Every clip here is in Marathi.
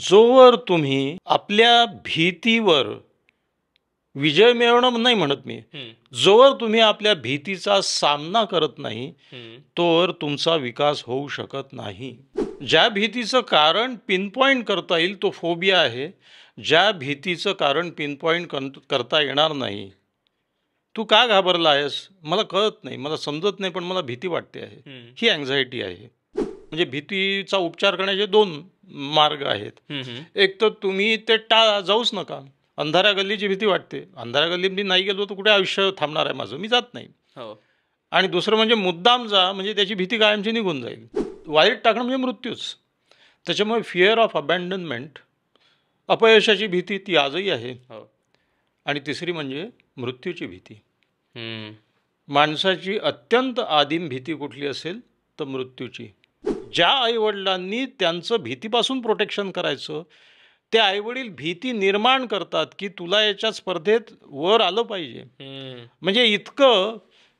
जोवर तुम्ही आपल्या भीतीवर विजय मिळवणं नाही म्हणत मी जोवर तुम्ही आपल्या भीतीचा सामना करत नाही तोवर तुमचा विकास होऊ शकत नाही ज्या भीतीचं कारण पिनपॉईंट करता येईल तो फोबिया आहे ज्या भीतीचं कारण पिनपॉईंट करता येणार नाही तू का घाबरला आहेस मला कळत नाही मला समजत नाही पण मला भीती वाटते आहे ही अँझायटी आहे म्हणजे भीतीचा उपचार करण्याचे दोन मार्ग आहेत एक तर तुम्ही ते टाळा जाऊच नका अंधारा गल्लीची भीती वाटते अंधारा गल्ली मी नाही गेलो तर कुठे आयुष्य थांबणार आहे माझं मी जात नाही हो. आणि दुसरं म्हणजे मुद्दाम जा म्हणजे त्याची भीती कायमची निघून जाईल वाईट टाकणं म्हणजे मृत्यूच त्याच्यामुळे फिअर ऑफ अबँडनमेंट अपयशाची भीती ती आजही आहे हो. आणि तिसरी म्हणजे मृत्यूची भीती माणसाची अत्यंत आदिम भीती कुठली असेल तर मृत्यूची ज्या आईवडिलांनी त्यांचं भीतीपासून प्रोटेक्शन करायचं ते आईवडील भीती निर्माण करतात की तुला याच्या स्पर्धेत वर आलं पाहिजे म्हणजे इतकं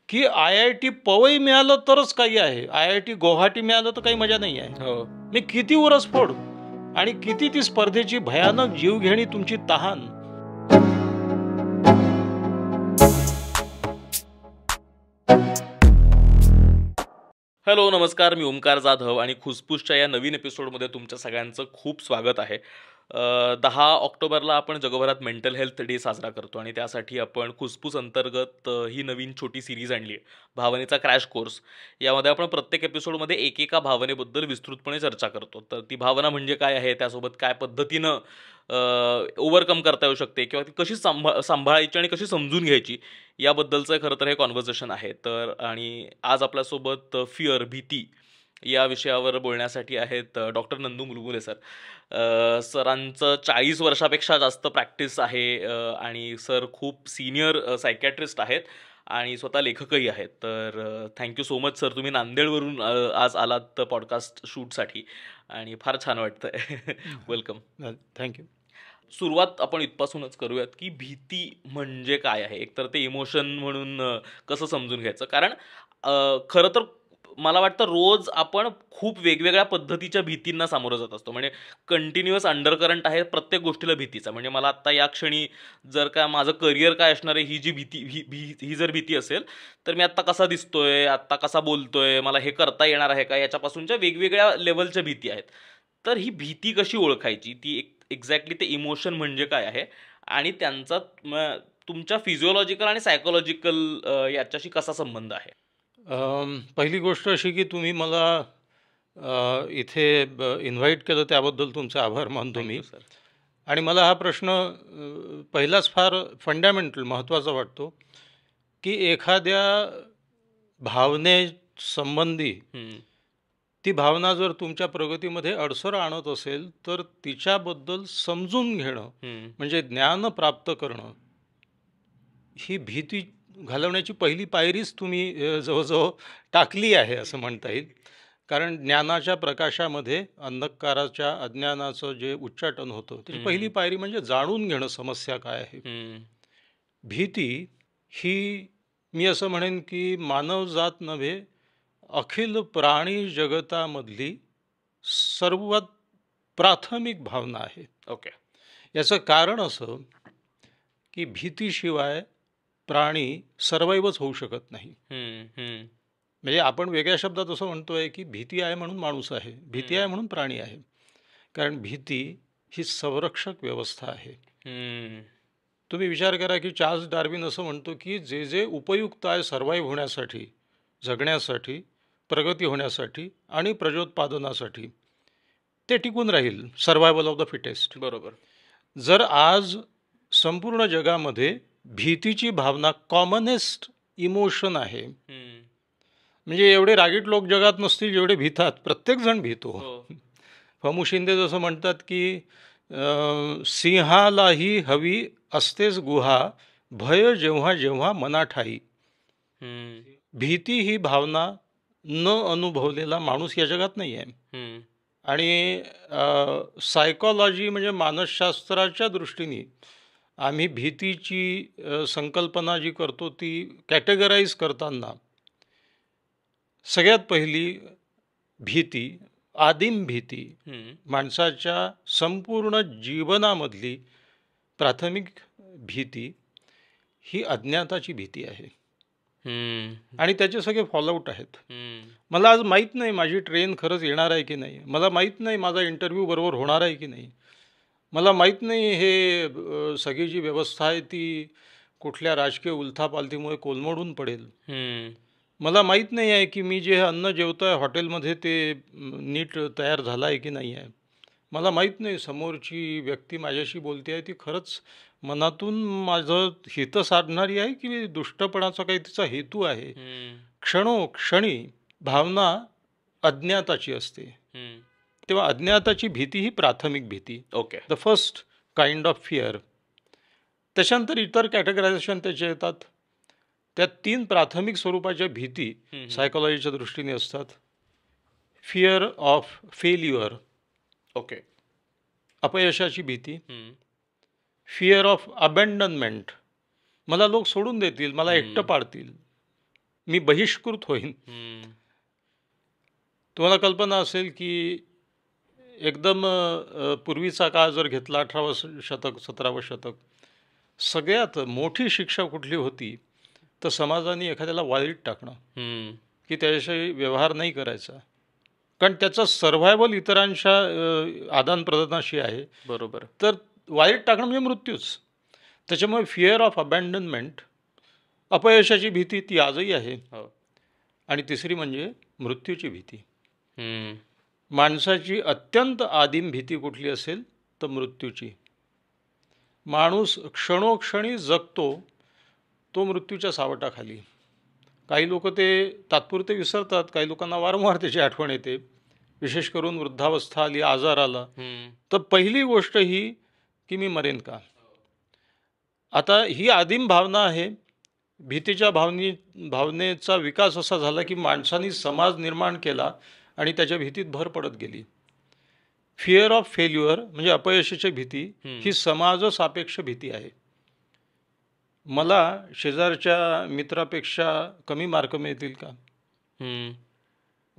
की आय आय टी पवई मिळालं तरच काही आहे आय आय टी गुवाहाटी मिळालं तर काही मजा नाही आहे हो. मी किती उरस फोड आणि किती ती स्पर्धेची भयानक जीवघेणी तुमची तहान हॅलो नमस्कार मी ओमकार जाधव आणि खुसफुसच्या या नवीन एपिसोडमध्ये तुमच्या सगळ्यांचं खूप स्वागत आहे दहा ऑक्टोबरला आपण जगभरात मेंटल हेल्थ डे साजरा करतो आणि त्यासाठी आपण खुसपूस अंतर्गत ही नवीन छोटी सिरीज आणली आहे भावनेचा क्रॅश कोर्स यामध्ये आपण प्रत्येक एपिसोडमध्ये एकेका भावनेबद्दल विस्तृतपणे चर्चा करतो तर ती भावना म्हणजे काय आहे त्यासोबत काय पद्धतीनं ओवरकम करता येऊ शकते किंवा ती कशी सांभा सांभाळायची आणि कशी समजून घ्यायची याबद्दलचं खरं तर हे कॉन्व्हर्सेशन आहे तर आणि आज आपल्यासोबत फिअर भीती या विषयावर बोलण्यासाठी आहेत डॉक्टर नंदू मुलगुले सर सरांचं चाळीस वर्षापेक्षा जास्त प्रॅक्टिस आहे आणि सर खूप सिनियर सायकॅट्रिस्ट आहेत आणि स्वतः लेखकही आहेत तर थँक्यू सो मच सर तुम्ही नांदेडवरून आज आलात पॉडकास्ट शूटसाठी आणि फार छान वाटतं आहे वेलकम थँक्यू सुरुवात आपण इथपासूनच करूयात की भीती म्हणजे काय आहे एकतर ते इमोशन म्हणून कसं समजून घ्यायचं कारण खरं तर मला वाटतं रोज आपण खूप वेगवेगळ्या पद्धतीच्या भीतींना सामोरं जात असतो म्हणजे कंटिन्युअस अंडरकरंट आहे प्रत्येक गोष्टीला भीतीचा म्हणजे मला आत्ता या क्षणी जर का माझं करिअर काय असणार आहे ही जी भीती ही भी ही जर भीती असेल तर मी आत्ता कसा दिसतोय आत्ता कसा बोलतोय मला हे करता येणार आहे का याच्यापासूनच्या वेगवेगळ्या लेवलच्या भीती आहेत तर ही भीती कशी ओळखायची ती एक एक्झॅक्टली ते इमोशन म्हणजे काय आहे आणि त्यांचा तुमच्या फिजिओलॉजिकल आणि सायकोलॉजिकल याच्याशी कसा संबंध आहे पहिली गोष्ट अशी की तुम्ही मला इथे इन्व्हाइट केलं त्याबद्दल तुमचे आभार मानतो मी सर आणि मला हा प्रश्न पहिलाच फार फंडामेंटल महत्त्वाचा वाटतो की एखाद्या भावने संबंधी ती भावना जर तुमच्या प्रगतीमध्ये अडसर आणत असेल तर तिच्याबद्दल समजून घेणं म्हणजे ज्ञान प्राप्त करणं ही भीती घालवण्याची पहिली पायरीच तुम्ही जवळजवळ टाकली आहे असं म्हणता येईल कारण ज्ञानाच्या प्रकाशामध्ये अंधकाराच्या अज्ञानाचं जे उच्चाटन होतं त्याची पहिली पायरी म्हणजे जाणून घेणं समस्या काय आहे भीती ही मी असं म्हणेन की मानवजात नव्हे अखिल प्राणी जगतामधली सर्वात प्राथमिक भावना आहे ओके याचं कारण असं की भीतीशिवाय प्राणी सर्वाईवच होऊ शकत नाही म्हणजे आपण वेगळ्या शब्दात असं म्हणतोय की भीती आहे म्हणून माणूस आहे भीती आहे म्हणून प्राणी आहे कारण भीती ही संरक्षक व्यवस्था आहे तुम्ही विचार करा की चार्ल्स डार्विन असं म्हणतो की जे जे उपयुक्त आहे सर्वाईव्ह होण्यासाठी जगण्यासाठी प्रगती होण्यासाठी आणि प्रजोत्पादनासाठी ते टिकून राहील सर्वायवल ऑफ द फिटेस्ट बरोबर जर आज संपूर्ण जगामध्ये भीतीची भावना कॉमनेस्ट इमोशन आहे म्हणजे एवढे रागीट लोक जगात नसतील जेवढे भीतात प्रत्येक जण भीतो हो. हो. फमू शिंदे जसं म्हणतात की सिंहालाही हवी असतेच गुहा भय जेव्हा जेव्हा मनाठाई भीती ही भावना न अनुभवलेला माणूस या जगात नाही आहे आणि सायकॉलॉजी म्हणजे मानसशास्त्राच्या दृष्टीने आम्ही भीतीची संकल्पना जी करतो ती कॅटेगराईज करताना सगळ्यात पहिली भीती आदिम भीती माणसाच्या संपूर्ण जीवनामधली प्राथमिक भीती ही अज्ञाताची भीती आहे हम्म, आणि त्याचे सगळे फॉलोआउट आहेत मला आज माहीत नाही माझी ट्रेन खरंच येणार आहे की नाही मला माहीत नाही माझा इंटरव्ह्यू बरोबर होणार आहे की नाही मला माहीत नाही हे सगळी जी व्यवस्था आहे ती कुठल्या राजकीय उलथापालथीमुळे कोलमडून पडेल हम्म, मला माहीत नाही आहे की मी जे अन्न जेवतो आहे हॉटेलमध्ये ते नीट तयार झालं आहे की नाही आहे मला माहीत नाही समोरची व्यक्ती माझ्याशी बोलते आहे ती खरंच मनातून माझं हित साधणारी आहे की दुष्टपणाचा काही तिचा हेतू आहे क्षणो क्षणी भावना अज्ञाताची असते तेव्हा अज्ञाताची भीती ही प्राथमिक भीती okay the first kind of fear त्याच्यानंतर इतर कॅटेगरायझेशन त्याचे येतात त्या तीन प्राथमिक स्वरूपाच्या भीती सायकोलॉजीच्या दृष्टीने असतात फिअर ऑफ फेल्युअर ओके अपयशाची भीती फिअर ऑफ अबँडनमेंट मला लोक सोडून देतील मला एकटं पाडतील मी बहिष्कृत होईन तुम्हाला कल्पना असेल की एकदम पूर्वीचा काळ जर घेतला अठरावं शतक सतरावं शतक सगळ्यात मोठी शिक्षा कुठली होती तर समाजाने एखाद्याला वाळीत टाकणं की त्याच्याशी व्यवहार नाही करायचा कारण त्याचा सर्व्हायवल इतरांच्या आदान प्रदानाशी आहे बरोबर तर वाईट टाकणं म्हणजे मृत्यूच त्याच्यामुळे फिअर ऑफ अबँडनमेंट अपयशाची भीती ती आजही आहे हो. आणि तिसरी म्हणजे मृत्यूची भीती माणसाची अत्यंत आदिम भीती कुठली असेल तर मृत्यूची माणूस क्षणोक्षणी जगतो तो मृत्यूच्या सावटाखाली काही लोक ते तात्पुरते विसरतात काही लोकांना वारंवार त्याची आठवण येते विशेष करून वृद्धावस्था आली आजार आला तर पहिली गोष्ट ही की मी मरेन का आता ही आदिम भावना आहे भीतीच्या भावने भावनेचा विकास असा झाला की माणसांनी समाज निर्माण केला आणि त्याच्या भीतीत भर पडत गेली फिअर ऑफ फेल्युअर म्हणजे अपयशाची भीती ही सापेक्ष भीती आहे मला शेजारच्या मित्रापेक्षा कमी मार्क मिळतील का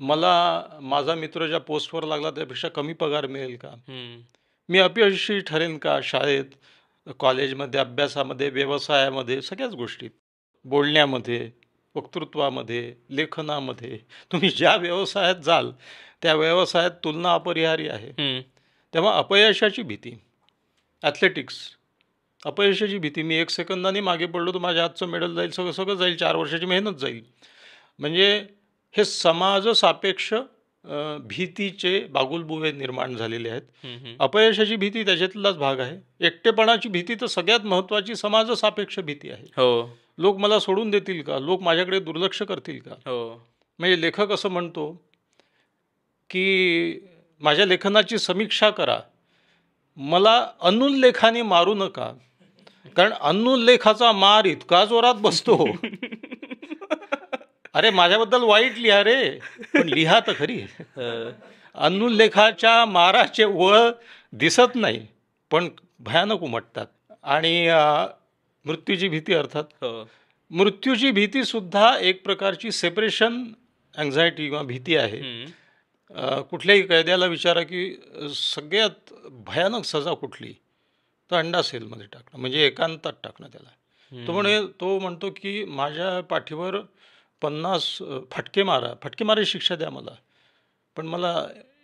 मला माझा मित्र ज्या पोस्टवर लागला त्यापेक्षा कमी पगार मिळेल का मी अपयशी ठरेन का शाळेत कॉलेजमध्ये अभ्यासामध्ये व्यवसायामध्ये सगळ्याच गोष्टीत बोलण्यामध्ये वक्तृत्वामध्ये लेखनामध्ये तुम्ही ज्या व्यवसायात जाल त्या व्यवसायात तुलना अपरिहार्य आहे तेव्हा अपयशाची भीती ॲथलेटिक्स अपयशाची भीती मी एक सेकंदाने मागे पडलो तर माझ्या हातचं मेडल जाईल सगळं सगळं जाईल चार वर्षाची मेहनत जाईल म्हणजे हे समाज सापेक्ष भीतीचे बागुलबुवे निर्माण झालेले आहेत अपयशाची भीती त्याच्यातलाच भाग आहे एकटेपणाची भीती तर सगळ्यात महत्वाची समाजसापेक्ष भीती आहे हो लोक मला सोडून देतील का लोक माझ्याकडे दुर्लक्ष करतील का हो म्हणजे लेखक असं म्हणतो की माझ्या लेखनाची समीक्षा करा मला अनुल्लेखाने मारू नका कारण अनुल्लेखाचा मार इतका जोरात बसतो अरे माझ्याबद्दल वाईट लिहा रे पण लिहा तर खरी अनुल्लेखाच्या माराचे वळ दिसत नाही पण भयानक उमटतात आणि मृत्यूची भीती अर्थात हो. मृत्यूची भीती सुद्धा एक प्रकारची सेपरेशन अँझायटी किंवा भीती आहे कुठल्याही कैद्याला विचारा की सगळ्यात भयानक सजा कुठली तर अंडा सेलमध्ये टाकणं म्हणजे एकांतात टाकणं त्याला तो म्हणे तो म्हणतो की माझ्या पाठीवर पन्नास फटके मारा फटके मारे शिक्षा द्या मला पण मला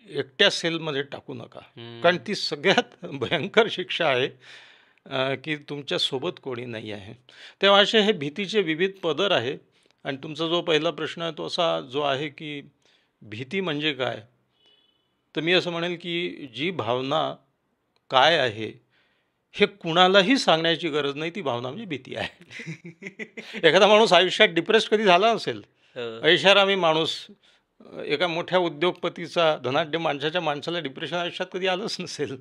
एकट्या सेलमध्ये टाकू नका कारण ती सगळ्यात भयंकर शिक्षा आहे की तुमच्यासोबत कोणी नाही आहे तेव्हा असे हे भीतीचे विविध पदर आहे आणि तुमचा जो पहिला प्रश्न आहे तो असा जो आहे की भीती म्हणजे काय तर मी असं म्हणेल की जी भावना काय आहे हे कुणालाही सांगण्याची गरज नाही ती भावना म्हणजे भीती आहे एखादा माणूस आयुष्यात डिप्रेस कधी झाला असेल हो. ऐशारामी माणूस एका मोठ्या उद्योगपतीचा धनाढ्य माणसाच्या माणसाला डिप्रेशन आयुष्यात कधी आलंच नसेल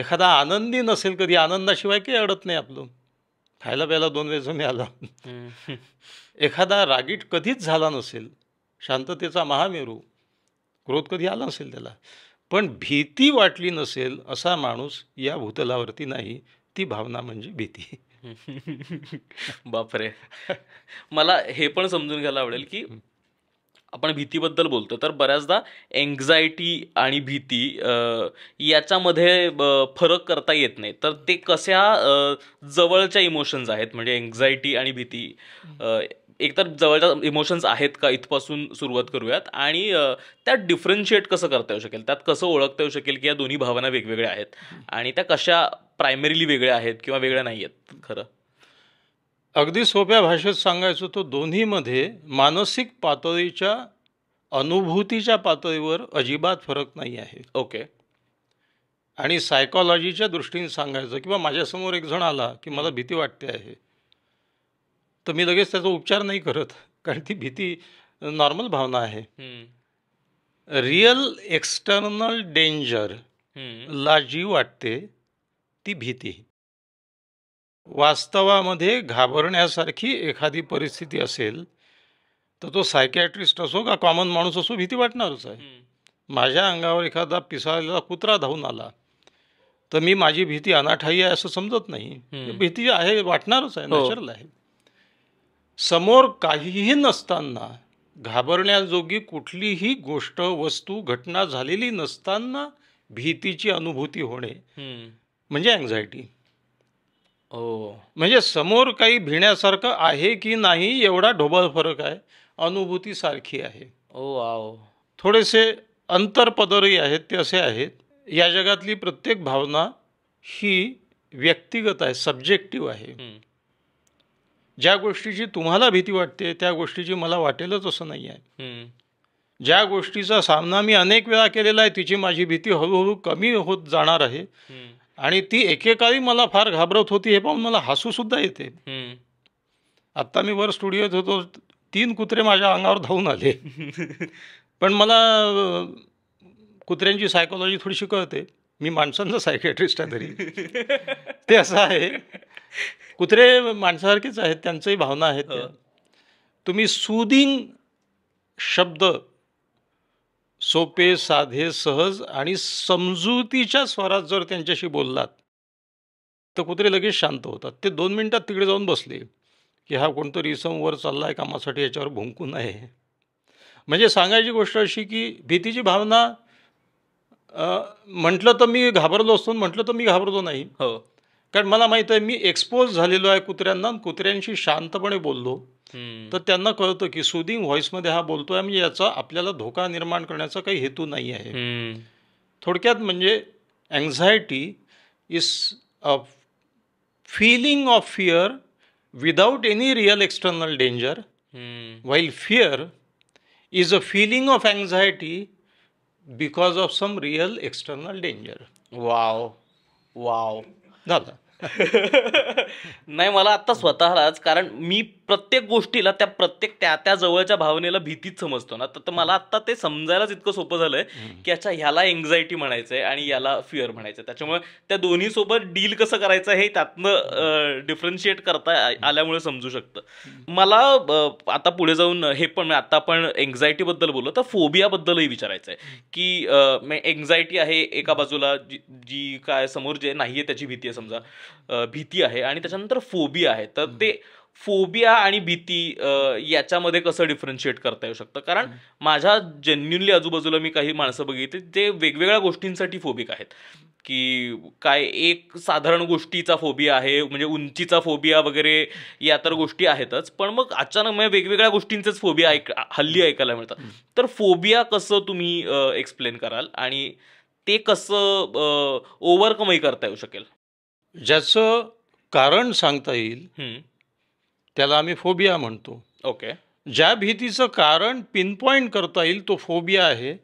एखादा आनंदी नसेल कधी आनंदाशिवाय काही अडत नाही आपलं खायला प्यायला दोन वेळेस मिळाला एखादा रागीट कधीच झाला नसेल शांततेचा महामेरू क्रोध कधी आला नसेल त्याला पण भीती वाटली नसेल असा माणूस या भूतलावरती नाही ती भावना म्हणजे भीती बापरे मला हे पण समजून घ्यायला आवडेल की आपण भीतीबद्दल बोलतो तर बऱ्याचदा एन्झायटी आणि भीती याच्यामध्ये फरक करता येत नाही तर ते कशा जवळच्या इमोशन्स आहेत म्हणजे एन्झायटी आणि भीती एकतर जवळच्या इमोशन्स आहेत का इथपासून सुरुवात करूयात आणि त्यात डिफरन्शिएट कसं करता येऊ शकेल त्यात कसं ओळखता येऊ शकेल की या दोन्ही भावना वेगवेगळ्या आहेत आणि त्या कशा प्रायमरीली वेगळ्या आहेत किंवा वेगळ्या नाही आहेत खरं अगदी सोप्या भाषेत सांगायचं तो दोन्हीमध्ये मानसिक पातळीच्या अनुभूतीच्या पातळीवर अजिबात फरक नाही आहे ओके आणि सायकॉलॉजीच्या दृष्टीने सांगायचं किंवा माझ्यासमोर एक जण आला की मला भीती वाटते आहे तर मी लगेच त्याचा उपचार नाही करत कारण ती भीती नॉर्मल भावना आहे रिअल एक्सटर्नल डेंजर ला जी वाटते ती भीती वास्तवामध्ये घाबरण्यासारखी एखादी परिस्थिती असेल तर तो सायकॅट्रिस्ट असो का कॉमन माणूस असो भीती वाटणारच आहे माझ्या अंगावर एखादा पिसाळलेला कुत्रा धावून आला तर मी माझी भीती अनाठाई आहे असं समजत नाही भीती आहे वाटणारच आहे नॅचरल हो. आहे समोर काहीही नसताना घाबरण्याजोगी कुठलीही गोष्ट वस्तू घटना झालेली नसताना भीतीची अनुभूती होणे म्हणजे अँझायटी ओ म्हणजे समोर काही भिण्यासारखं आहे की नाही एवढा ढोबळ फरक आहे अनुभूती सारखी आहे ओ आओ थोडेसे अंतरपदरही आहेत ते असे आहेत या जगातली प्रत्येक भावना ही व्यक्तिगत आहे सब्जेक्टिव्ह आहे ज्या गोष्टीची तुम्हाला भीती वाटते त्या गोष्टीची मला वाटेलच असं नाही आहे ज्या गोष्टीचा सामना मी अनेक वेळा केलेला आहे तिची माझी भीती हळूहळू कमी होत जाणार आहे आणि ती एकेकाळी मला फार घाबरत होती हे पाहून मला हसू सुद्धा येते आत्ता मी वर स्टुडिओत होतो तीन कुत्रे माझ्या अंगावर धावून आले पण मला कुत्र्यांची सायकोलॉजी थोडीशी कळते मी माणसांचा सायकॅट्रिस्ट आहे तरी ते असं आहे कुत्रे माणसासारखेच आहेत त्यांचंही भावना आहेत तुम्ही सुदिंग शब्द सोपे साधे सहज आणि समजुतीच्या स्वरात जर त्यांच्याशी बोललात तर कुत्रे लगेच शांत होतात ते दोन मिनिटात तिकडे जाऊन बसले की हा कोणतं वर चालला आहे कामासाठी याच्यावर भुंकून आहे म्हणजे सांगायची गोष्ट अशी की भीतीची भावना म्हटलं तर मी घाबरलो असतो म्हटलं तर मी घाबरलो नाही हो कारण मला माहित आहे मी एक्सपोज झालेलो आहे कुत्र्यांना कुत्र्यांशी शांतपणे बोललो तर त्यांना कळतं की सुदिंग व्हॉइसमध्ये हा बोलतोय म्हणजे याचा आपल्याला धोका निर्माण करण्याचा काही हेतू नाही आहे थोडक्यात म्हणजे anxiety is a feeling of fear without any real external danger while fear is a feeling of anxiety because of some real external danger wow wow झालं नाही मला आत्ता स्वतःलाच कारण मी प्रत्येक गोष्टीला त्या प्रत्येक त्या त्या जवळच्या भावनेला भीतीच समजतो ना तर मला आता ते समजायलाच इतकं सोपं झालंय की अच्छा ह्याला एन्झायटी म्हणायचंय आणि याला फिअर म्हणायचं त्याच्यामुळे त्या दोन्ही सोबत डील कसं करायचं हे त्यातनं डिफरन्शिएट करता आल्यामुळे समजू शकतं मला आता पुढे जाऊन हे पण आता आपण एंगायटीबद्दल बद्दल बोललो तर फोबियाबद्दलही विचारायचं आहे की एन्झायटी आहे एका बाजूला जी, जी काय समोर जे नाहीये त्याची भीती आहे समजा भीती आहे आणि त्याच्यानंतर फोबिया आहे तर ते फोबिया आणि भीती याच्यामध्ये कसं डिफरन्शिएट करता येऊ शकतं कारण माझ्या जेन्युनली आजूबाजूला मी काही माणसं बघितली ते वेगवेगळ्या गोष्टींसाठी फोबिक आहेत की काय एक साधारण गोष्टीचा फोबिया आहे म्हणजे उंचीचा फोबिया वगैरे या तर गोष्टी आहेतच पण मग अचानक म्हणजे वेगवेगळ्या गोष्टींचेच फोबिया ऐक हल्ली ऐकायला मिळतात तर फोबिया कसं तुम्ही एक्सप्लेन कराल आणि ते कसं ओवरकमही करता येऊ शकेल ज्याचं कारण सांगता येईल त्याला आम्ही फोबिया म्हणतो ओके ज्या भीतीचं कारण पिनपॉईंट करता येईल तो फोबिया आहे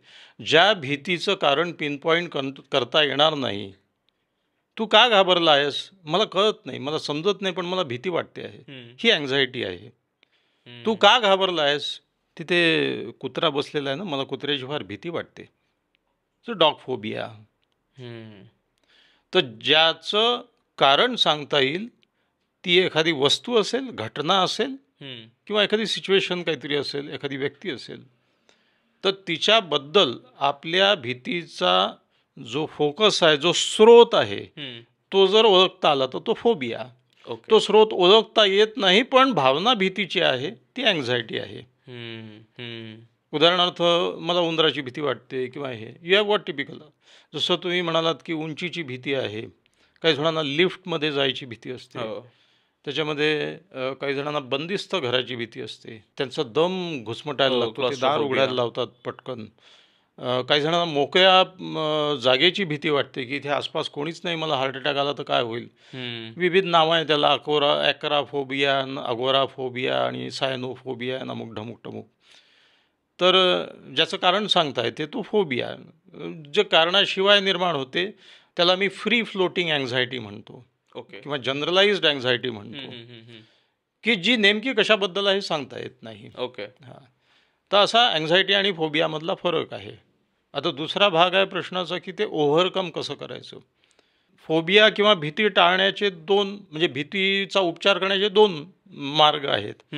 ज्या भीतीचं कारण पिनपॉईंट करता येणार नाही तू का घाबरला आहेस मला कळत नाही मला समजत नाही पण मला भीती वाटते आहे ही अँझायटी आहे तू का घाबरला आहेस तिथे कुत्रा बसलेला आहे ना मला कुत्र्याची फार भीती वाटते तो डॉग फोबिया तर ज्याचं कारण सांगता येईल ती एखादी वस्तू असेल घटना असेल किंवा एखादी सिच्युएशन काहीतरी असेल एखादी व्यक्ती असेल तर तिच्याबद्दल आपल्या भीतीचा जो फोकस आहे जो स्रोत आहे तो जर ओळखता आला तर तो फोबिया तो स्रोत ओळखता येत नाही पण भावना भीतीची आहे ती अँझायटी आहे उदाहरणार्थ मला उंदराची भीती वाटते किंवा हे यू हॅव वॉट टिपिकल जसं तुम्ही म्हणालात की उंचीची भीती आहे काही जणांना लिफ्टमध्ये जायची भीती असते हो. त्याच्यामध्ये काही जणांना बंदिस्त घराची भीती असते त्यांचा दम घुसमटायला हो, लागतो दार उघडायला लावतात पटकन काही जणांना मोकळ्या जागेची भीती वाटते की इथे आसपास कोणीच नाही मला हार्ट अटॅक आला तर काय होईल विविध नावं आहे त्याला अकोरा अगोरा अगोराफोबिया आणि सायनोफोबिया नमुक ढमुक ढमुक तर ज्याचं कारण सांगता येते तो फोबिया जे कारणाशिवाय निर्माण होते त्याला मी फ्री फ्लोटिंग अँझायटी म्हणतो ओके किंवा जनरलाइज्ड अँझायटी म्हणतो की जी नेमकी कशाबद्दल आहे सांगता येत नाही ओके तर असा अँझायटी आणि फोबियामधला फरक आहे आता दुसरा भाग आहे प्रश्नाचा की ते ओव्हरकम कसं करायचं फोबिया किंवा भीती टाळण्याचे दोन म्हणजे भीतीचा उपचार करण्याचे दोन मार्ग आहेत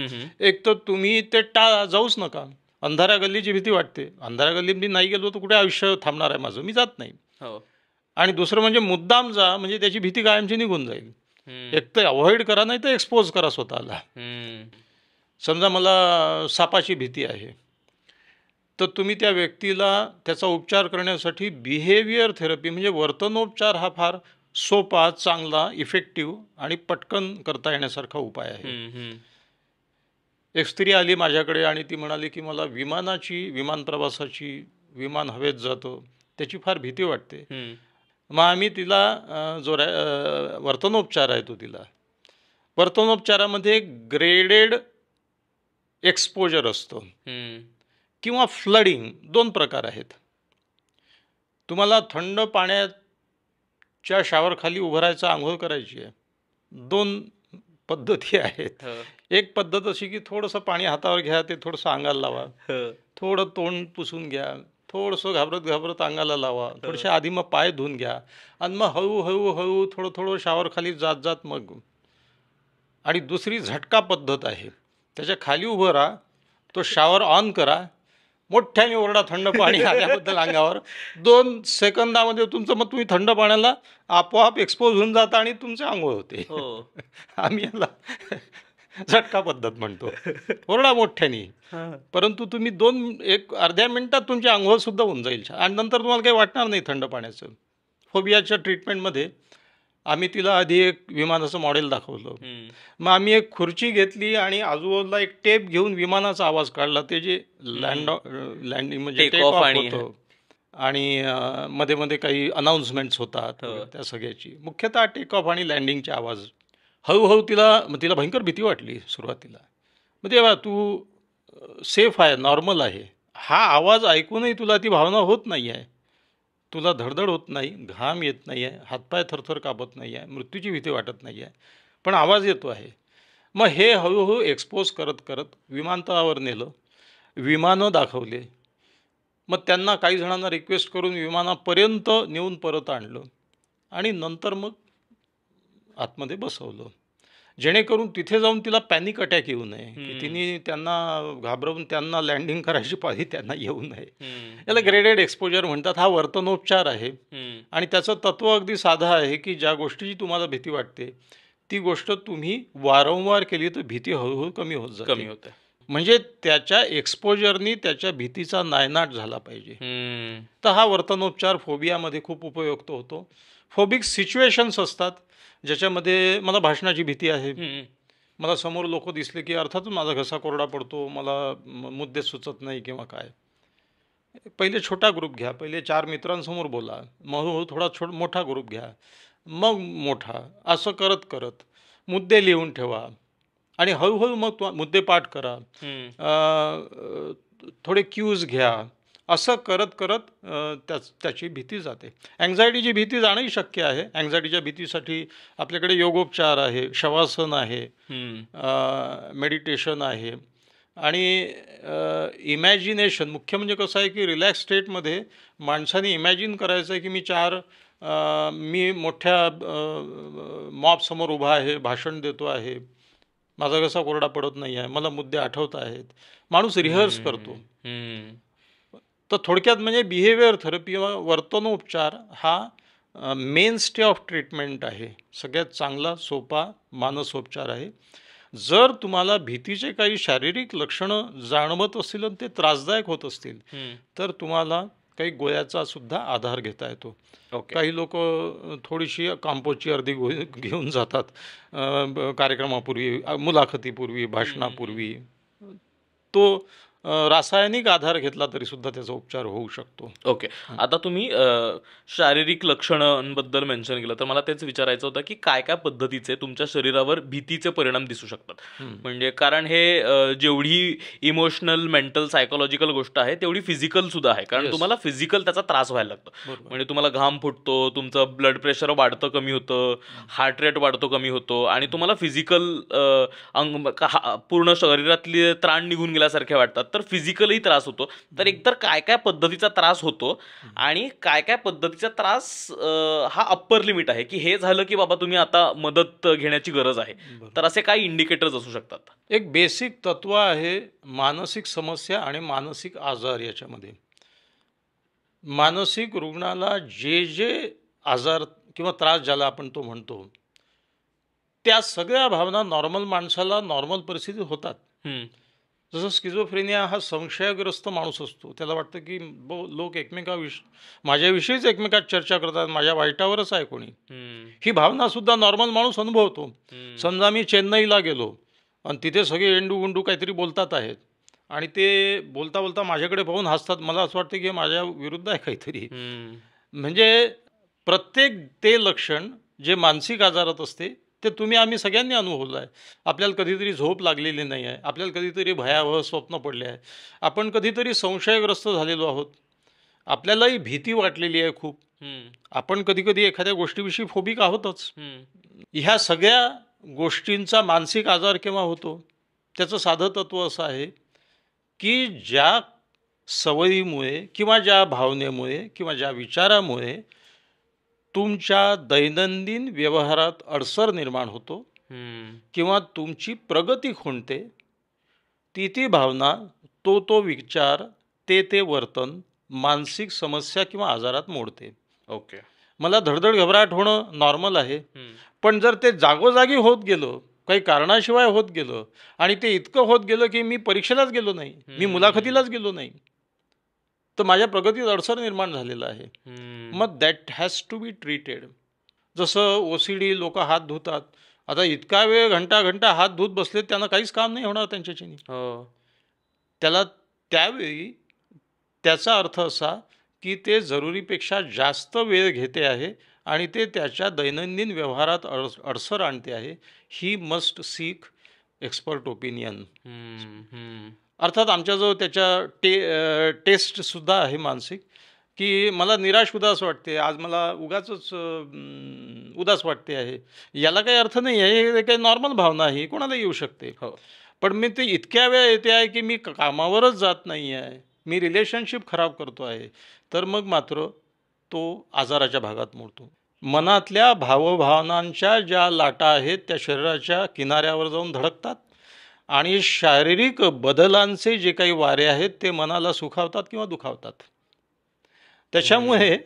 एक तर तुम्ही ते टाळ जाऊच नका अंधारा गल्लीची भीती वाटते अंधारा गल्ली मी नाही गेलो तर कुठे आयुष्य थांबणार आहे माझं मी जात नाही हो. आणि दुसरं म्हणजे मुद्दाम जा म्हणजे त्याची भीती कायमची निघून जाईल एक तर अवॉइड करा नाही तर एक्सपोज करा स्वतःला समजा मला सापाची भीती आहे तर तुम्ही त्या व्यक्तीला त्याचा उपचार करण्यासाठी बिहेवियर थेरपी म्हणजे वर्तनोपचार हा फार सोपा चांगला इफेक्टिव्ह आणि पटकन करता येण्यासारखा उपाय आहे एक स्त्री आली माझ्याकडे आणि ती म्हणाली की मला विमानाची विमान प्रवासाची विमान हवेत जातो त्याची फार भीती वाटते मग आम्ही तिला जो रा वर्तनोपचार आहे तो तिला वर्तनोपचारामध्ये ग्रेडेड एक्सपोजर असतो किंवा फ्लडिंग दोन प्रकार आहेत तुम्हाला थंड पाण्याच्या शावरखाली उभं राहायचं आंघोळ करायची आहे दोन पद्धती आहेत हो. एक पद्धत अशी की थोडंसं पाणी हातावर घ्या ते थोडंसं अंगाला लावा हो. थोडं तोंड पुसून घ्या थोडंसं घाबरत घाबरत अंगाला लावा थोडसे आधी मग पाय धुवून घ्या आणि मग हळूहळू हळू थोडं थोडं खाली जात जात मग आणि दुसरी झटका पद्धत आहे त्याच्या खाली उभं राहा तो शावर ऑन करा मोठ्याने ओरडा थंड पाणी आल्याबद्दल अंगावर दोन सेकंदामध्ये तुमचं मग तुम्ही थंड पाण्याला आपोआप एक्सपोज होऊन जाता आणि तुमचे आंघोळ होते हो. आम्ही याला झटका पद्धत म्हणतो ओरडा मोठ्यानी परंतु तुम्ही दोन एक अर्ध्या मिनिटात तुमची अंघोळ सुद्धा होऊन जाईल आणि नंतर तुम्हाला काही वाटणार नाही थंड पाण्याचं फोबियाच्या ट्रीटमेंटमध्ये आम्ही तिला आधी एक विमानाचं मॉडेल दाखवलं मग आम्ही एक खुर्ची घेतली आणि आजूबाजूला एक टेप घेऊन विमानाचा आवाज काढला ते जे लँड लँडिंग म्हणजे ऑफ आणि मध्ये मध्ये काही अनाऊन्समेंट्स होतात हो. त्या सगळ्याची मुख्यतः टेक ऑफ आणि लँडिंगचे आवाज हळूहळू तिला मग तिला भयंकर भीती वाटली सुरुवातीला मग तेव्हा तू सेफ आहे नॉर्मल आहे हा आवाज ऐकूनही तुला ती भावना होत नाही आहे तुला धडधड होत नाही घाम येत नाही आहे हातपाय थरथर कापत नाही आहे मृत्यूची भीती वाटत नाही आहे पण आवाज येतो आहे मग हे हळूहळू एक्सपोज करत करत विमानतळावर नेलं विमानं दाखवले मग त्यांना काही जणांना रिक्वेस्ट करून विमानापर्यंत नेऊन परत आणलं आणि नंतर मग आतमध्ये बसवलं जेणेकरून तिथे जाऊन तिला पॅनिक अटॅक येऊ नये तिने त्यांना घाबरवून त्यांना लँडिंग करायची पाहिजे त्यांना येऊ नये याला ग्रेडेड एक्सपोजर म्हणतात हा वर्तनोपचार आहे आणि त्याचं तत्व अगदी साधं आहे की ज्या गोष्टीची तुम्हाला भीती वाटते ती गोष्ट तुम्ही वारंवार केली तर भीती हळूहळू कमी होत जाते कमी होते म्हणजे त्याच्या एक्सपोजरनी त्याच्या भीतीचा नायनाट झाला पाहिजे तर हा वर्तनोपचार फोबियामध्ये खूप उपयुक्त होतो फोबिक सिच्युएशन्स असतात ज्याच्यामध्ये मला भाषणाची भीती आहे मला समोर लोक दिसले की अर्थातच माझा घसा कोरडा पडतो मला मुद्दे सुचत नाही किंवा काय पहिले छोटा ग्रुप घ्या पहिले चार मित्रांसमोर बोला मग थोडा छो मोठा ग्रुप घ्या मग मोठा असं करत करत मुद्दे लिहून ठेवा आणि हळूहळू मग मुद्दे पाठ करा थोडे क्यूज घ्या असं करत करत त्या त्याची भीती जाते अँझायटीची भीती जाणंही शक्य आहे अँझायटीच्या भीतीसाठी आपल्याकडे योगोपचार आहे शवासन आहे मेडिटेशन आहे आणि इमॅजिनेशन मुख्य म्हणजे कसं आहे की रिलॅक्स स्टेटमध्ये माणसाने इमॅजिन करायचं आहे की मी चार मी मोठ्या मॉबसमोर उभा आहे भाषण देतो आहे माझा कसा कोरडा पडत नाही आहे मला मुद्दे आठवत आहेत माणूस रिहर्स करतो तर थोडक्यात म्हणजे बिहेवियर थेरपी व वर्तनोपचार हा मेन स्टे ऑफ ट्रीटमेंट आहे सगळ्यात चांगला सोपा मानसोपचार आहे जर तुम्हाला भीतीचे काही शारीरिक लक्षणं जाणवत असतील आणि ते त्रासदायक होत असतील तर तुम्हाला काही गोळ्याचा सुद्धा आधार घेता येतो okay. काही लोक थोडीशी कांपोची अर्धी गोळी घेऊन जातात कार्यक्रमापूर्वी मुलाखतीपूर्वी भाषणापूर्वी तो रासायनिक आधार घेतला तरी सुद्धा त्याचा उपचार होऊ शकतो ओके आता तुम्ही शारीरिक लक्षणांबद्दल मेन्शन केलं तर मला तेच विचारायचं होतं की काय काय पद्धतीचे तुमच्या शरीरावर भीतीचे परिणाम दिसू शकतात म्हणजे कारण हे जेवढी इमोशनल मेंटल सायकोलॉजिकल गोष्ट आहे तेवढी फिजिकल सुद्धा आहे कारण तुम्हाला फिजिकल त्याचा त्रास व्हायला लागतो म्हणजे तुम्हाला घाम फुटतो तुमचं ब्लड प्रेशर वाढतं कमी होतं हार्ट रेट वाढतो कमी होतो आणि तुम्हाला फिजिकल अंग पूर्ण शरीरातले त्राण निघून गेल्यासारखे वाटतात तर फिजिकलही त्रास होतो तर एकतर काय काय पद्धतीचा त्रास होतो आणि काय काय पद्धतीचा त्रास हा अप्पर लिमिट आहे की हे झालं की बाबा तुम्ही आता मदत घेण्याची गरज आहे तर असे काही इंडिकेटर्स असू शकतात एक बेसिक तत्व आहे मानसिक समस्या आणि मानसिक आजार याच्यामध्ये मानसिक रुग्णाला जे जे आजार किंवा त्रास ज्याला आपण तो म्हणतो त्या सगळ्या भावना नॉर्मल माणसाला नॉर्मल परिस्थितीत होतात जसं स्किझोफ्रेनिया हा संशयग्रस्त माणूस असतो त्याला वाटतं की ब लोक एकमेकाविष माझ्याविषयीच एकमेकात चर्चा करतात माझ्या वाईटावरच आहे कोणी ही भावना सुद्धा नॉर्मल माणूस अनुभवतो समजा मी चेन्नईला गेलो आणि तिथे सगळे एंडू गुंडू काहीतरी बोलतात आहेत आणि ते बोलता बोलता माझ्याकडे पाहून हसतात मला असं वाटतं की माझ्या विरुद्ध आहे काहीतरी म्हणजे प्रत्येक ते लक्षण जे मानसिक आजारात असते ते तुम्ही आम्ही सगळ्यांनी अनुभवलं आहे आपल्याला कधीतरी झोप लागलेली नाही आहे आपल्याला कधीतरी भयावह स्वप्न पडले आहे आपण कधीतरी संशयग्रस्त झालेलो आहोत आपल्यालाही भीती वाटलेली आहे खूप आपण कधीकधी एखाद्या गोष्टीविषयी फोबिक आहोतच ह्या सगळ्या गोष्टींचा मानसिक आजार केव्हा होतो त्याचं साधं तत्व असं आहे की ज्या सवयीमुळे किंवा ज्या भावनेमुळे किंवा ज्या विचारामुळे तुमच्या दैनंदिन व्यवहारात अडसर निर्माण होतो किंवा तुमची प्रगती खुंटते ती ती भावना तो तो विचार ते ते वर्तन मानसिक समस्या किंवा आजारात मोडते ओके मला धडधड घबराट होणं नॉर्मल आहे पण जर ते जागोजागी होत गेलो काही कारणाशिवाय होत गेलं आणि ते इतकं होत गेलं की मी परीक्षेलाच गेलो नाही मी मुलाखतीलाच गेलो नाही तर माझ्या प्रगतीत अडसर निर्माण झालेला आहे मग that has to be treated जसं ओ सी डी लोक हात धुतात आता इतका वेळ घंटा घंटा हात धुत बसले त्यांना काहीच काम नाही होणार हो त्याला त्यावेळी त्याचा अर्थ असा की ते जरुरीपेक्षा जास्त वेळ घेते आहे आणि ते त्याच्या दैनंदिन व्यवहारात अड अडसर आणते आहे he must seek expert opinion अर्थात आमच्याजवळ त्याच्या टे टेस्टसुद्धा आहे मानसिक की मला निराश उदास वाटते आज मला उगाच उदास वाटते आहे याला काही अर्थ नाही आहे हे काही नॉर्मल भावना आहे कोणाला येऊ शकते हो पण मी ते इतक्या वेळा येते आहे की मी कामावरच जात नाही आहे मी रिलेशनशिप खराब करतो आहे तर मग मात्र तो आजाराच्या भागात मोडतो मनातल्या भावभावनांच्या ज्या लाटा आहेत त्या शरीराच्या किनाऱ्यावर जाऊन धडकतात आणि शारीरिक बदलांचे जे काही वारे आहेत ते मनाला सुखावतात किंवा दुखावतात त्याच्यामुळे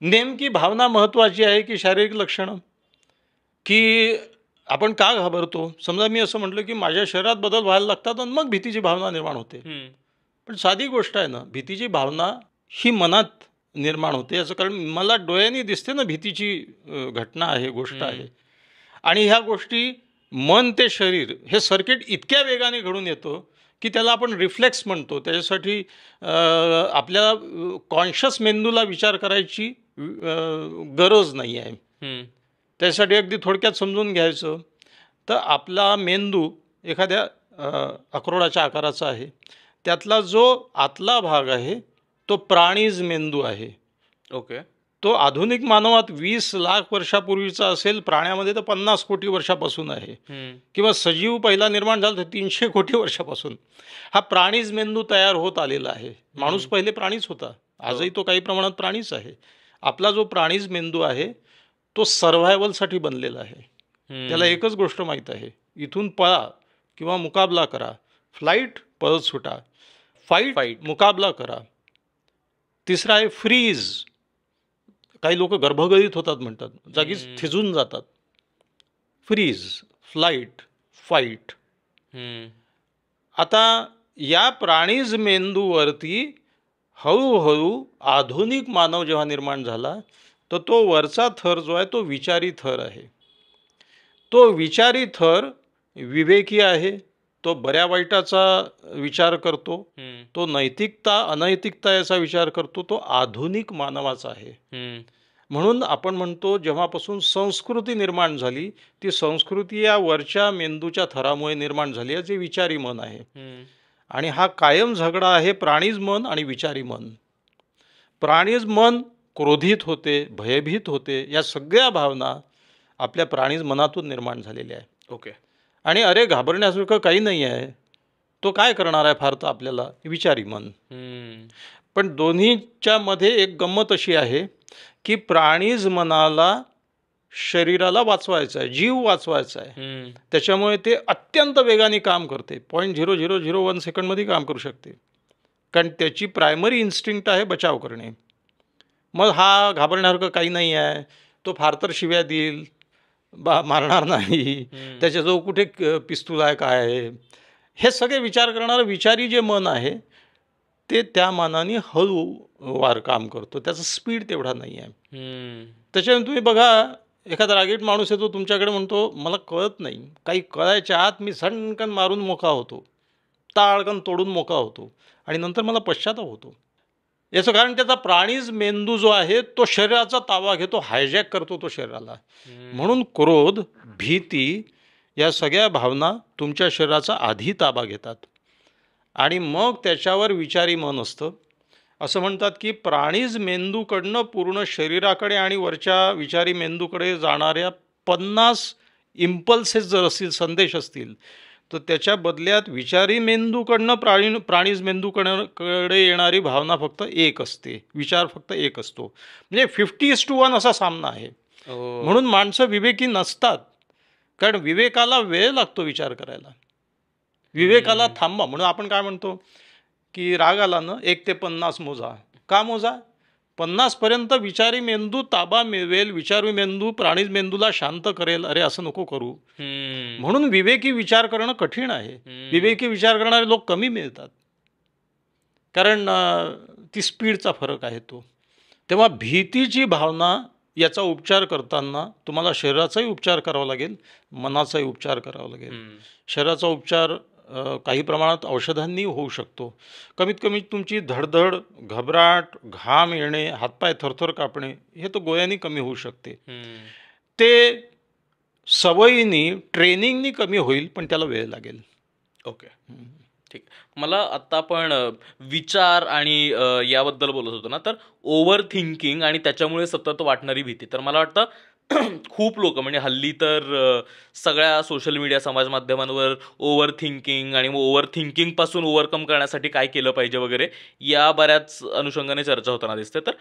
नेमकी भावना महत्त्वाची आहे की शारीरिक लक्षणं की आपण का घाबरतो समजा मी असं म्हटलं की माझ्या शरीरात बदल व्हायला लागतात आणि मग भीतीची भावना निर्माण होते पण साधी गोष्ट आहे ना भीतीची भावना ही मनात निर्माण होते असं कारण मला डोळ्यांनी दिसते ना भीतीची घटना आहे गोष्ट आहे आणि ह्या गोष्टी मन ते शरीर हे सर्किट इतक्या वेगाने घडून येतं की त्याला आपण रिफ्लेक्स म्हणतो त्याच्यासाठी आपल्या कॉन्शियस मेंदूला विचार करायची गरज नाही आहे त्याच्यासाठी अगदी थोडक्यात समजून घ्यायचं तर आपला मेंदू एखाद्या अक्रोडाच्या आकाराचा आहे त्यातला जो आतला भाग आहे तो प्राणीज मेंदू आहे ओके तो आधुनिक मानवात वीस लाख वर्षापूर्वीचा असेल प्राण्यामध्ये तर पन्नास कोटी वर्षापासून आहे किंवा सजीव पहिला निर्माण झाला तर तीनशे कोटी वर्षापासून हा प्राणीज मेंदू तयार होत आलेला आहे माणूस पहिले प्राणीच होता आजही हो. तो काही प्रमाणात प्राणीच आहे आपला जो प्राणीज मेंदू आहे तो सर्व्हायवलसाठी बनलेला आहे त्याला एकच गोष्ट माहीत आहे इथून पळा किंवा मुकाबला करा फ्लाईट पळत सुटा फाईट फाईट मुकाबला करा तिसरा आहे फ्रीज काही लोक गर्भगरीत होतात म्हणतात जागीच थिजून जातात फ्रीज फ्लाईट फाईट आता या प्राणीज मेंदूवरती हळूहळू आधुनिक मानव जेव्हा निर्माण झाला तर तो, तो वरचा थर जो आहे तो विचारी थर आहे तो विचारी थर विवेकी आहे तो बऱ्या वाईटाचा विचार करतो तो नैतिकता अनैतिकता याचा विचार करतो तो आधुनिक मानवाचा आहे म्हणून आपण म्हणतो जेव्हापासून संस्कृती निर्माण झाली ती संस्कृती या वरच्या मेंदूच्या थरामुळे निर्माण झाली आहे जे विचारी मन आहे आणि हा कायम झगडा आहे प्राणीज मन आणि विचारी मन प्राणीज मन क्रोधित होते भयभीत होते या सगळ्या भावना आपल्या प्राणीज मनातून निर्माण झालेल्या आहेत ओके आणि अरे घाबरण्यासारखं काही नाही आहे तो काय करणार आहे फार तर आपल्याला विचारी मन पण दोन्हीच्या मध्ये एक गंमत अशी आहे की प्राणीज मनाला शरीराला वाचवायचा आहे जीव वाचवायचा आहे त्याच्यामुळे ते अत्यंत वेगाने काम करते point zero zero zero one सेकंडमध्ये काम करू शकते कारण त्याची प्रायमरी इन्स्टिंक्ट आहे बचाव करणे मग हा घाबरण्यासारखं काही नाही आहे तो फार तर शिव्या देईल बा मारणार नाही त्याच्याजवळ कुठे पिस्तूल आहे काय आहे हे सगळे विचार करणारं विचारी जे मन आहे ते त्या मानाने हळू वार काम करतो त्याचा स्पीड तेवढा नाही आहे त्याच्यानंतर तुम्ही बघा एखादा रागीट माणूस येतो तुमच्याकडे म्हणतो मला कळत नाही काही कळायच्या आत मी सणकन मारून मोका होतो ताळकन तोडून मोका होतो आणि नंतर मला पश्चाताप होतो याचं कारण त्याचा प्राणीज मेंदू जो आहे तो शरीराचा ताबा घेतो हायजॅक करतो तो शरीराला म्हणून क्रोध भीती या सगळ्या भावना तुमच्या शरीराचा आधी ताबा घेतात आणि मग त्याच्यावर विचारी मन असतं असं म्हणतात की प्राणीज मेंदूकडनं पूर्ण शरीराकडे आणि वरच्या विचारी मेंदूकडे जाणाऱ्या पन्नास इम्पल्सेस जर असतील संदेश असतील तर त्याच्या बदल्यात विचारी मेंदूकडनं प्राणी प्राणीज मेंदूकडे येणारी भावना फक्त एक असते विचार फक्त एक असतो म्हणजे फिफ्टी टू वन असा सामना आहे हो. म्हणून माणसं विवेकी नसतात कारण विवेकाला वेळ लागतो विचार करायला विवेकाला थांबा म्हणून आपण काय म्हणतो की राग आला ना एक ते पन्नास मोजा का मोजा पर्यंत विचारी मेंदू ताबा मिळवेल विचारू मेंदू प्राणी मेंदूला शांत करेल अरे असं नको करू म्हणून विवेकी विचार करणं कठीण आहे विवेकी विचार करणारे लोक कमी मिळतात कारण ती स्पीडचा फरक आहे तो तेव्हा भीतीची भावना याचा उपचार करताना तुम्हाला शरीराचाही उपचार करावा लागेल मनाचाही उपचार करावा लागेल शरीराचा उपचार काही प्रमाणात औषधांनी होऊ शकतो कमीत कमी तुमची धडधड घबराट घाम येणे हातपाय थरथर कापणे हे तो गोळ्यांनी कमी होऊ शकते ते सवयीनी ट्रेनिंगनी कमी होईल पण त्याला वेळ लागेल ओके ठीक मला आत्ता आपण विचार आणि याबद्दल बोलत होतो ना तर ओव्हर थिंकिंग आणि त्याच्यामुळे सतत वाटणारी भीती तर मला वाटतं खूप लोक म्हणजे हल्ली तर सगळ्या सोशल मीडिया समाज माध्यमांवर ओव्हर थिंकिंग आणि ओव्हर थिंकिंगपासून ओव्हरकम करण्यासाठी काय केलं पाहिजे वगैरे या बऱ्याच अनुषंगाने चर्चा होताना दिसते तर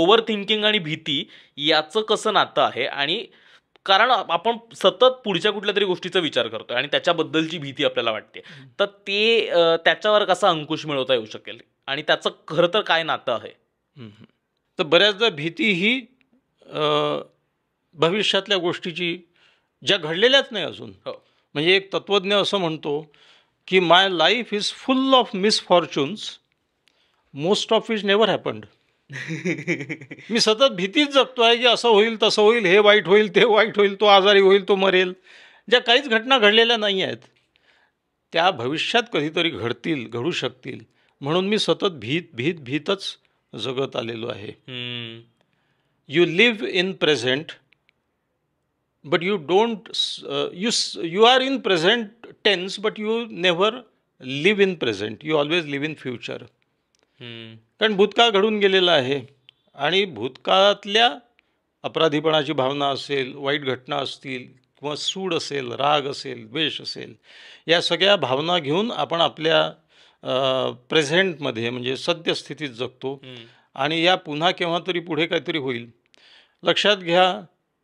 ओव्हर थिंकिंग आणि भीती याचं कसं नातं आहे आणि कारण आपण सतत पुढच्या कुठल्या तरी गोष्टीचा विचार करतो आणि त्याच्याबद्दलची भीती आपल्याला वाटते तर ते त्याच्यावर कसा अंकुश मिळवता येऊ शकेल आणि त्याचं खरं तर काय नातं आहे तर बऱ्याचदा भीती ही भविष्यातल्या गोष्टीची ज्या घडलेल्याच नाही अजून हो. म्हणजे एक तत्वज्ञ असं म्हणतो की my life is full of misfortunes most of is never happened मी सतत भीतीच जगतो आहे की असं होईल तसं होईल हे वाईट होईल ते वाईट होईल तो आजारी होईल तो मरेल ज्या काहीच घटना घडलेल्या नाही आहेत त्या भविष्यात कधीतरी घडतील घडू शकतील म्हणून मी सतत भीत भीत भीतच जगत आलेलो आहे you live in present but you don't uh, you you are in present tense but you never live in present you always live in hmm. कारण भूतकाळ घडून गेलेला आहे आणि भूतकाळातल्या अपराधीपणाची भावना असेल वाईट घटना असतील किंवा सूड असेल राग असेल द्वेष असेल या सगळ्या भावना घेऊन आपण आपल्या प्रेझेंटमध्ये म्हणजे सद्यस्थितीत जगतो आणि या पुन्हा केव्हा तरी पुढे काहीतरी होईल लक्षात घ्या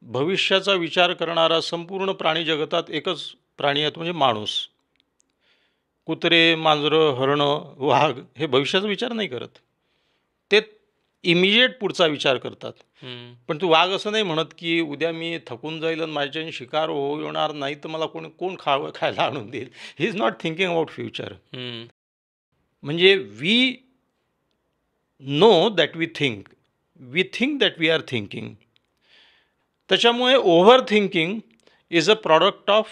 भविष्याचा विचार करणारा संपूर्ण प्राणी जगतात एकच प्राणी आहेत म्हणजे माणूस कुत्रे मांजरं हरणं वाघ हे भविष्याचा विचार नाही करत ते इमिजिएट पुढचा विचार करतात पण तू वाघ असं नाही म्हणत की उद्या मी थकून जाईल आणि माझ्याने शिकार हो येणार नाही तर मला कोणी कोण खा खायला आणून देईल he is not thinking about future म्हणजे we know that we think we think that we are thinking त्याच्यामुळे over thinking is a product of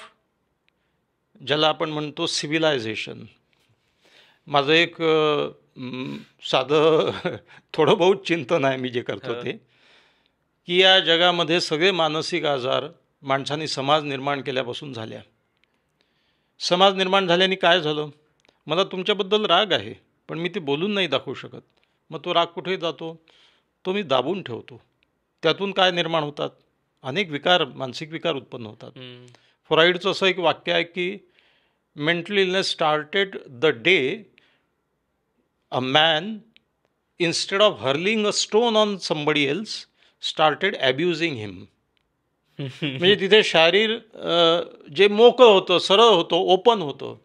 ज्याला आपण म्हणतो सिव्हिलायझेशन माझं एक साधं थोडं बहुत चिंतन आहे मी जे करतो ते की या जगामध्ये सगळे मानसिक आजार माणसांनी समाज निर्माण केल्यापासून झाल्या समाज निर्माण झाल्याने काय झालं मला तुमच्याबद्दल राग आहे पण मी ते बोलून नाही दाखवू शकत मग तो राग कुठे जातो तो मी दाबून ठेवतो त्यातून काय निर्माण होतात अनेक विकार मानसिक विकार उत्पन्न होतात फ्रॉइडचं असं एक वाक्य आहे की mental illness started the day a man instead of hurling a stone on somebody else started abusing him म्हणजे तिथे शारीर जे मोकळं होतं सरळ होतं ओपन होतं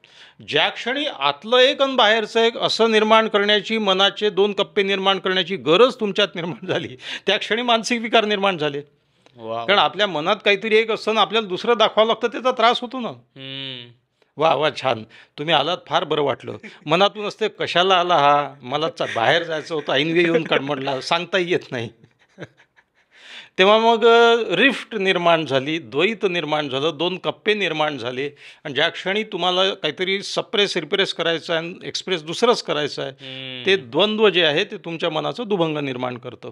ज्या क्षणी आतलं एक आणि बाहेरचं एक असं निर्माण करण्याची मनाचे दोन कप्पे निर्माण करण्याची गरज तुमच्यात निर्माण झाली त्या क्षणी मानसिक विकार निर्माण झाले कारण आपल्या मनात काहीतरी एक असतं ना आपल्याला दुसरं दाखवावं लागतं त्याचा त्रास होतो ना वा वा छान तुम्ही आलात फार बरं वाटलं मनातून असते कशाला आला हा मला बाहेर जायचं होतं ऐनवे येऊन कडमडला सांगता येत नाही तेव्हा मग रिफ्ट निर्माण झाली द्वैत निर्माण झालं दोन कप्पे निर्माण झाले आणि ज्या क्षणी तुम्हाला काहीतरी सप्रेस रिप्रेस करायचं आहे एक्सप्रेस दुसरंच करायचं आहे ते द्वंद्व जे आहे ते तुमच्या मनाचं दुभंग निर्माण करतं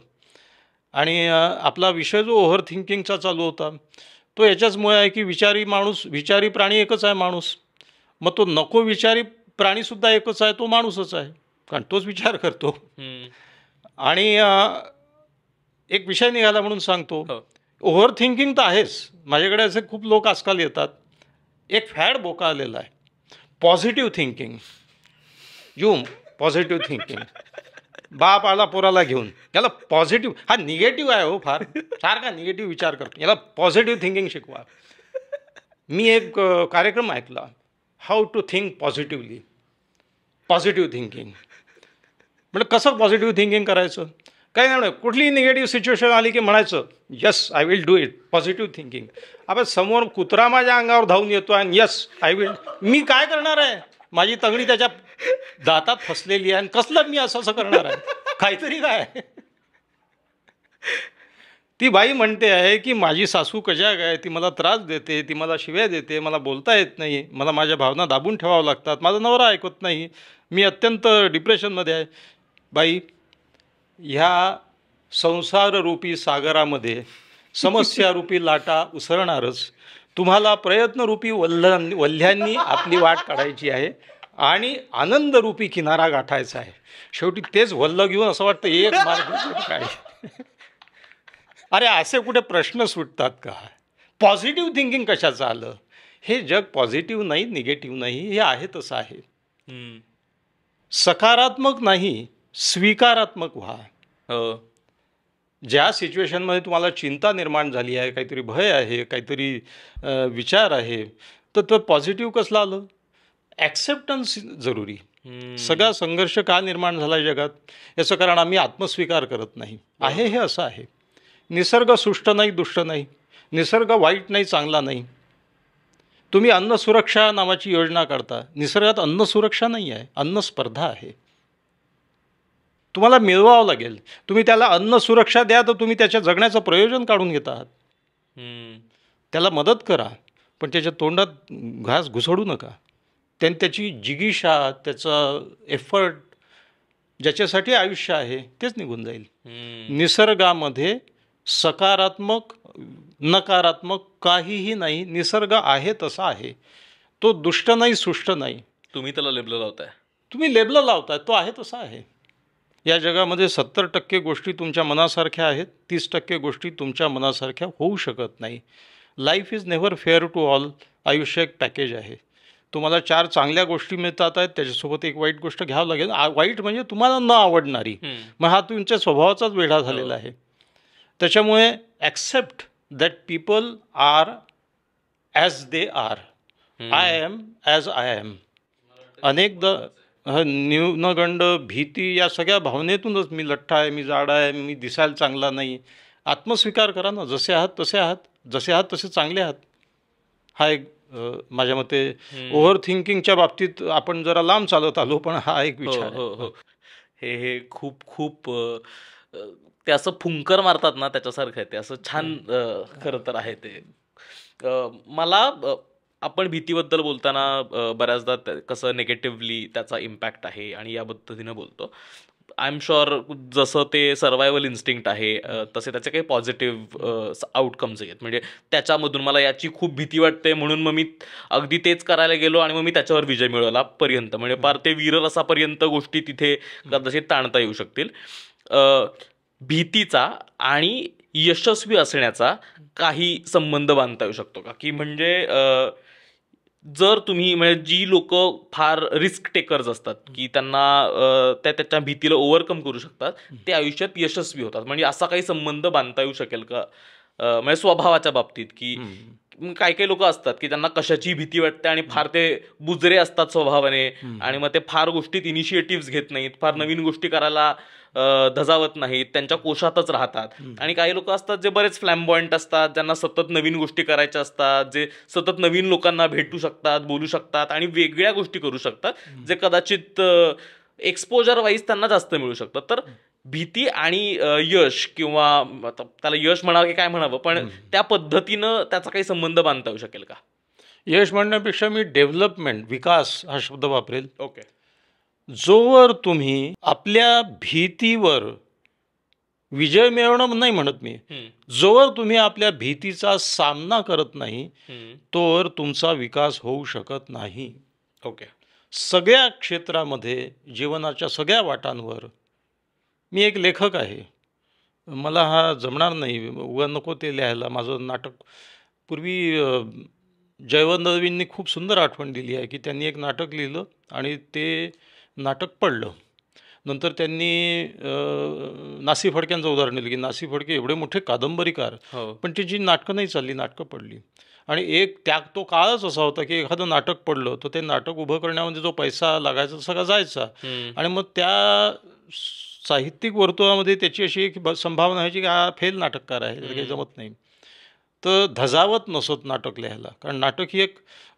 आणि आपला विषय जो ओव्हर थिंकिंगचा चालू होता तो याच्याचमुळे आहे की विचारी माणूस विचारी प्राणी एकच आहे माणूस मग तो नको विचारी प्राणीसुद्धा एकच आहे तो माणूसच आहे कारण तोच विचार करतो आणि एक विषय निघाला म्हणून सांगतो हो. ओव्हर थिंकिंग तर आहेच माझ्याकडे असे खूप लोक आजकाल येतात एक फॅड बोका आलेला आहे positive thinking you positive thinking बाप आला पोराला घेऊन याला पॉझिटिव्ह हा निगेटिव्ह आहे हो फार का निगेटिव्ह विचार करतो याला पॉझिटिव्ह थिंकिंग शिकवा मी एक कार्यक्रम ऐकला how to think positively positive thinking म्हणजे कसं पॉझिटिव्ह थिंकिंग करायचं काही नाही कुठलीही निगेटिव्ह सिच्युएशन आली की म्हणायचं yes I will do it positive thinking आपण समोर कुत्रा माझ्या अंगावर धावून येतो आणि यस आय विल मी काय करणार आहे माझी तंगडी त्याच्या दातात फसलेली आहे आणि कसलं मी असं असं करणार आहे काहीतरी काय ती बाई म्हणते आहे की माझी सासू कशा काय ती मला त्रास देते ती मला शिव्या देते मला बोलता येत नाही मला माझ्या भावना दाबून ठेवावं लागतात माझा नवरा ऐकत नाही मी अत्यंत डिप्रेशनमध्ये आहे बाई ह्या संसाररूपी सागरामध्ये समस्यारूपी लाटा उसरणारच तुम्हाला प्रयत्नरूपी वल्ल वल्ह्यांनी आपली वाट काढायची आहे आणि आनंदरूपी किनारा गाठायचा आहे शेवटी तेच वल्ल घेऊन असं वाटतं एक मार्ग काय अरे असे कुठे प्रश्न सुटतात का पॉझिटिव्ह थिंकिंग कशाचं आलं हे जग पॉझिटिव्ह नाही निगेटिव्ह नाही हे आहे तसं आहे सकारात्मक नाही स्वीकारात्मक व्हा हो. ज्या सिच्युएशनमध्ये तुम्हाला चिंता निर्माण झाली आहे काहीतरी भय आहे काहीतरी विचार आहे तर तो पॉझिटिव्ह कसलं आलं ॲक्सेप्टन्स जरुरी सगळा संघर्ष का निर्माण झाला जगात याचं कारण आम्ही आत्मस्वीकार करत नाही आहे हे असं आहे निसर्ग सुष्ट नाही दुष्ट नाही निसर्ग वाईट नाही चांगला नाही तुम्ही अन्न सुरक्षा नावाची योजना काढता निसर्गात अन्न सुरक्षा नाही आहे अन्न स्पर्धा आहे तुम्हाला मिळवावं लागेल तुम्ही त्याला अन्न सुरक्षा द्या तर तुम्ही त्याच्या जगण्याचं प्रयोजन काढून घेत आहात त्याला मदत करा पण त्याच्या तोंडात घास घुसडू नका त्यां त्याची जिगीषा त्याचा एफर्ट ज्याच्यासाठी आयुष्य आहे तेच निघून जाईल निसर्गामध्ये सकारात्मक नकारात्मक काहीही नाही निसर्ग आहे तसा आहे तो दुष्ट नाही सुष्ट नाही तुम्ही त्याला लेबलं लावताय तुम्ही लेबलं लावताय तो आहे तसा आहे या जगामध्ये सत्तर टक्के गोष्टी तुमच्या मनासारख्या आहेत तीस टक्के गोष्टी तुमच्या मनासारख्या होऊ शकत नाही life is never fair to all आयुष्य एक पॅकेज आहे तुम्हाला चार चांगल्या गोष्टी मिळतात आहेत त्याच्यासोबत एक वाईट गोष्ट घ्यावं लागेल वाईट म्हणजे तुम्हाला न आवडणारी मग हा तुमच्या स्वभावाचाच वेढा हो. झालेला आहे त्याच्यामुळे accept that people are as they are I am as I am अनेकदा न्यूनगंड भीती या सगळ्या भावनेतूनच मी लठ्ठा आहे मी जाड आहे मी दिसायला चांगला नाही आत्मस्वीकार करा ना जसे आहात तसे आहात जसे आहात तसे चांगले आहात हा एक माझ्या मते ओव्हर थिंकिंगच्या बाबतीत आपण जरा लांब चालत आलो पण हा एक हो, विचार हो, हो, हो. हे हे खूप खूप ते असं फुंकर मारतात ना त्याच्यासारखं आहे ते असं छान खर तर आहे ते मला आपण भीतीबद्दल बोलताना बऱ्याचदा कसं नेगेटिव्हली त्याचा इम्पॅक्ट आहे आणि या पद्धतीनं बोलतो आय एम शुअर जसं ते सर्वायवल इन्स्टिंक्ट आहे तसे त्याचे काही पॉझिटिव्ह आउटकम्स आहेत म्हणजे त्याच्यामधून मला याची खूप भीती वाटते म्हणून मग मी अगदी तेच करायला गेलो आणि मग मी त्याच्यावर विजय मिळवला पर्यंत म्हणजे फार ते असापर्यंत गोष्टी तिथे कदाचित ताणता येऊ शकतील भीतीचा आणि यशस्वी असण्याचा काही संबंध बांधता येऊ शकतो का की म्हणजे जर तुम्ही म्हणजे जी लोक फार रिस्क टेकर्स असतात की त्यांना त्या त्याच्या भीतीला ओव्हरकम करू शकतात ते आयुष्यात यशस्वी होतात म्हणजे असा काही संबंध बांधता येऊ शकेल का म्हणजे स्वभावाच्या बाबतीत की काही काही लोक असतात की त्यांना कशाची भीती वाटते आणि फार ते बुजरे असतात स्वभावाने आणि मग ते फार गोष्टीत इनिशिएटिव्ह घेत नाहीत फार नवीन गोष्टी करायला धजावत नाहीत त्यांच्या कोशातच राहतात आणि काही लोक असतात जे बरेच फ्लॅम्बॉइंट असतात ज्यांना सतत नवीन गोष्टी करायच्या असतात जे सतत नवीन लोकांना भेटू शकतात बोलू शकतात आणि वेगळ्या गोष्टी करू शकतात जे कदाचित एक्सपोजर वाईज त्यांना जास्त मिळू शकतात तर भीती आणि यश किंवा त्याला यश म्हणावं की काय म्हणावं पण त्या पद्धतीनं त्याचा काही संबंध बांधता येऊ शकेल का यश म्हणण्यापेक्षा मी डेव्हलपमेंट विकास हा शब्द वापरेल ओके जोवर तुम्ही आपल्या भीतीवर विजय मिळवणं नाही म्हणत मी जोवर तुम्ही आपल्या भीतीचा सामना करत नाही तोवर तुमचा विकास होऊ शकत नाही ओके सगळ्या क्षेत्रामध्ये जीवनाच्या सगळ्या वाटांवर मी एक लेखक आहे मला हा जमणार नाही उगा नको ते लिहायला माझं नाटक पूर्वी जयवंत रवींनी खूप सुंदर आठवण दिली आहे की त्यांनी एक नाटक लिहिलं आणि ते नाटक पडलं नंतर त्यांनी नासी फडक्यांचं उदाहरण दिलं की नासी फडके एवढे मोठे कादंबरीकार हो. पण ती जी नाटकं नाही चालली नाटकं पडली आणि एक त्याग तो काळच असा होता की एखादं नाटक पडलं तर ते नाटक उभं करण्यामध्ये जो पैसा लागायचा सगळा जायचा आणि मग त्या साहित्यिक वर्तुळामध्ये त्याची अशी एक संभावना आहे की हा फेल नाटककार आहे काही जमत नाही तर धजावत नसत नाटक लिहायला कारण नाटक ही एक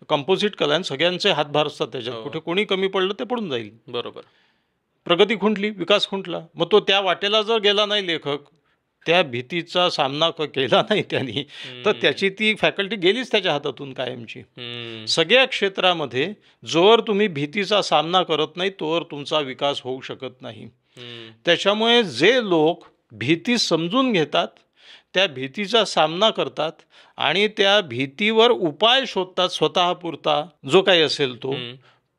कंपोजिट कला आहे सगळ्यांचे हातभार असतात त्याच्यात हो. कुठे कोणी कमी पडलं ते पडून जाईल बरोबर प्रगती खुंटली विकास खुंटला मग तो त्या वाटेला जर गेला नाही लेखक त्या भीतीचा सामना केला नाही त्यांनी तर त्याची ती फॅकल्टी गेलीच त्याच्या हातातून कायमची सगळ्या क्षेत्रामध्ये जोवर तुम्ही भीतीचा सामना करत नाही तोवर तुमचा विकास होऊ शकत नाही त्याच्यामुळे जे लोक भीती समजून घेतात त्या भीतीचा सामना करतात आणि त्या भीतीवर उपाय शोधतात स्वतःपुरता जो काही असेल तो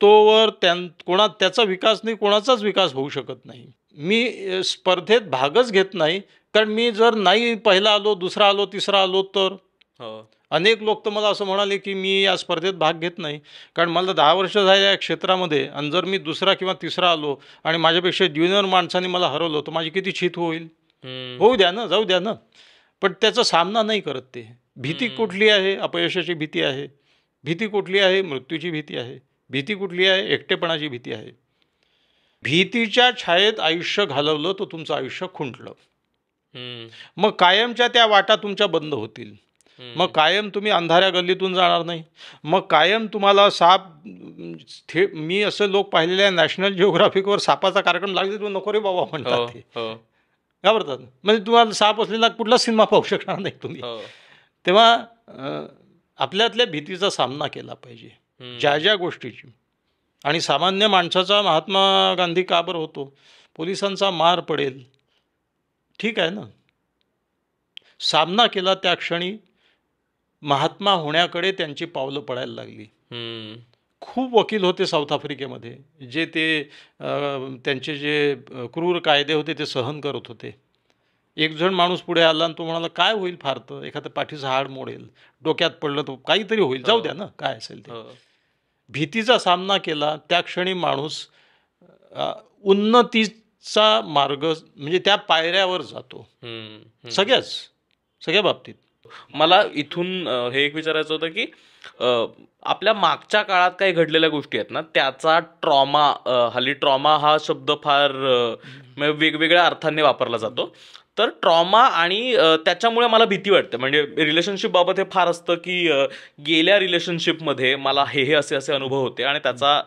तोवर त्या कोणा त्याचा विकास नाही कोणाचाच विकास होऊ शकत नाही मी स्पर्धेत भागच घेत नाही कारण मी जर नाही पहिला आलो दुसरा आलो तिसरा आलो तर हो. अनेक लोक तर मला असं म्हणाले की मी या स्पर्धेत भाग घेत नाही कारण मला दहा वर्ष झाले या क्षेत्रामध्ये आणि जर मी दुसरा किंवा तिसरा आलो आणि माझ्यापेक्षा ज्युनियर माणसाने मला हरवलं तर माझी किती छित होईल होऊ द्या ना जाऊ द्या ना पण त्याचा सामना नाही करत ते भीती कुठली आहे अपयशाची भीती आहे भीती कुठली आहे मृत्यूची भीती आहे भीती कुठली आहे एकटेपणाची भीती आहे भीतीच्या छायेत आयुष्य घालवलं तर तुमचं आयुष्य खुंटलं मग कायमच्या त्या वाटा तुमच्या बंद होतील मग कायम तुम्ही अंधाऱ्या गल्लीतून जाणार नाही मग कायम तुम्हाला साप थे मी असं लोक पाहिलेले आहे नॅशनल जिओग्राफिकवर सापाचा कार्यक्रम लागले तुम्ही नको रे बाबा हो, म्हणतात हो. का घाबरतात म्हणजे तुम्हाला साप असलेला कुठला सिनेमा पाहू शकणार नाही तुम्ही हो. तेव्हा आपल्यातल्या भीतीचा सामना केला पाहिजे ज्या ज्या गोष्टीची आणि सामान्य माणसाचा महात्मा गांधी काबर होतो पोलिसांचा मार पडेल ठीक आहे ना सामना केला त्या क्षणी महात्मा होण्याकडे त्यांची पावलं पडायला लागली खूप वकील होते साऊथ आफ्रिकेमध्ये जे ते त्यांचे जे क्रूर कायदे होते ते सहन करत होते एक जण माणूस पुढे आला आणि तो म्हणाला काय होईल फार तर एखादं पाठीचं हाड मोडेल डोक्यात पडलं तर काहीतरी होईल जाऊ द्या ना काय असेल ते हो. भीतीचा सामना केला त्या क्षणी माणूस उन्नतीचा मार्ग म्हणजे त्या पायऱ्यावर जातो सगळ्याच सगळ्या बाबतीत मला इथून हे एक विचारायचं होतं की आपल्या मागच्या काळात काही घडलेल्या गोष्टी आहेत ना त्याचा ट्रॉमा हल्ली ट्रॉमा हा शब्द फार वेगवेगळ्या अर्थाने वापरला जातो तर ट्रॉमा आणि त्याच्यामुळे मला भीती वाटते म्हणजे रिलेशनशिपबाबत हे फार असतं की गेल्या रिलेशनशिपमध्ये मला हे हे असे असे अनुभव होते आणि त्याचा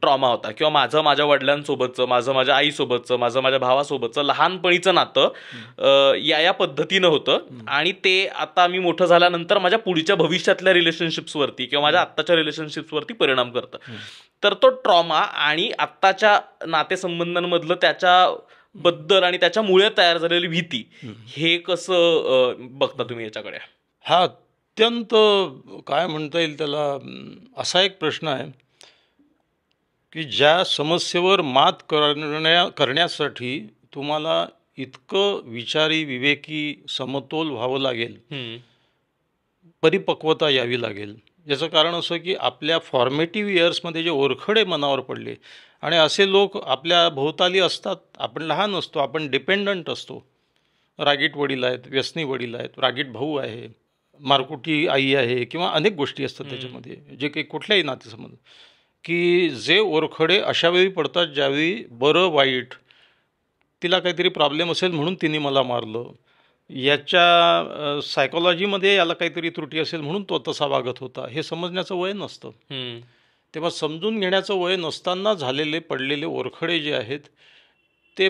ट्रॉमा होता किंवा माझं माझ्या वडिलांसोबतचं माझं माझ्या आईसोबतचं माझं माझ्या भावासोबतचं लहानपणीचं नातं या या पद्धतीनं होतं आणि ते आता मी मोठं झाल्यानंतर माझ्या पुढच्या भविष्यातल्या रिलेशनशिप्सवरती किंवा माझ्या आत्ताच्या रिलेशनशिप्सवरती परिणाम करतं तर तो ट्रॉमा आणि आत्ताच्या नातेसंबंधांमधलं त्याच्या बद्दल आणि त्याच्यामुळे तयार झालेली भीती हे कसं बघता तुम्ही याच्याकडे हा अत्यंत काय म्हणता येईल त्याला असा एक प्रश्न आहे की ज्या समस्येवर मात करण्या करण्यासाठी तुम्हाला इतकं विचारी विवेकी समतोल व्हावं लागेल परिपक्वता यावी लागेल याचं कारण असं की आपल्या फॉर्मेटिव्ह इयर्समध्ये जे ओरखडे मनावर पडले आणि असे लोक आपल्या भोवताली असतात आपण लहान असतो आपण डिपेंडंट असतो रागीट वडील आहेत व्यसनी वडील आहेत रागीट भाऊ आहे मारकुटी आई आहे किंवा अनेक गोष्टी असतात त्याच्यामध्ये जे काही कुठल्याही नातेसंबंध की जे ओरखडे अशावेळी पडतात ज्यावेळी बरं वाईट तिला काहीतरी प्रॉब्लेम असेल म्हणून तिने मला मारलं याच्या सायकोलॉजीमध्ये याला काहीतरी त्रुटी असेल म्हणून तो तसा वागत होता हे समजण्याचं वय नसतं तेव्हा समजून घेण्याचं वय नसताना झालेले पडलेले ओरखडे जे आहेत ते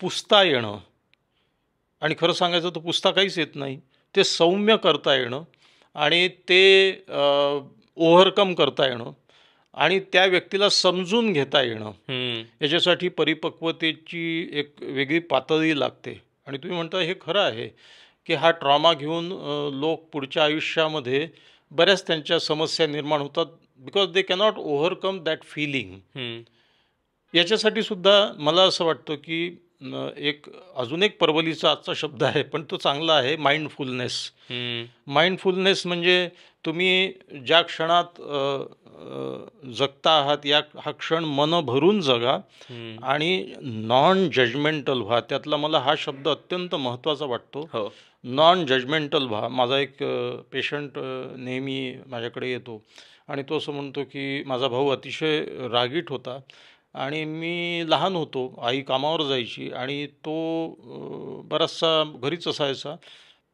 पुसता येणं आणि खरं सांगायचं तर पुसता काहीच येत नाही ते सौम्य करता येणं आणि ते ओव्हरकम करता येणं आणि त्या व्यक्तीला समजून घेता येणं याच्यासाठी परिपक्वतेची एक वेगळी पातळी लागते आणि तुम्ही म्हणता हे खरं आहे की हा ट्रॉमा घेऊन लोक पुढच्या आयुष्यामध्ये बऱ्याच त्यांच्या समस्या निर्माण होतात because they cannot overcome that feeling याच्यासाठी सुद्धा मला असं वाटतं की एक अजून एक परवलीचा आजचा शब्द आहे पण तो चांगला आहे माइंडफुलनेस माइंडफुलनेस म्हणजे तुम्ही ज्या क्षणात जगता आहात या हा क्षण मन भरून जगा आणि नॉन जजमेंटल व्हा त्यातला मला हा शब्द अत्यंत महत्त्वाचा वाटतो नॉन हो. जजमेंटल व्हा माझा एक पेशंट नेहमी माझ्याकडे येतो आणि तो असं म्हणतो की माझा भाऊ अतिशय रागीट होता आणि मी लहान होतो आई कामावर जायची आणि तो बराचसा घरीच असायचा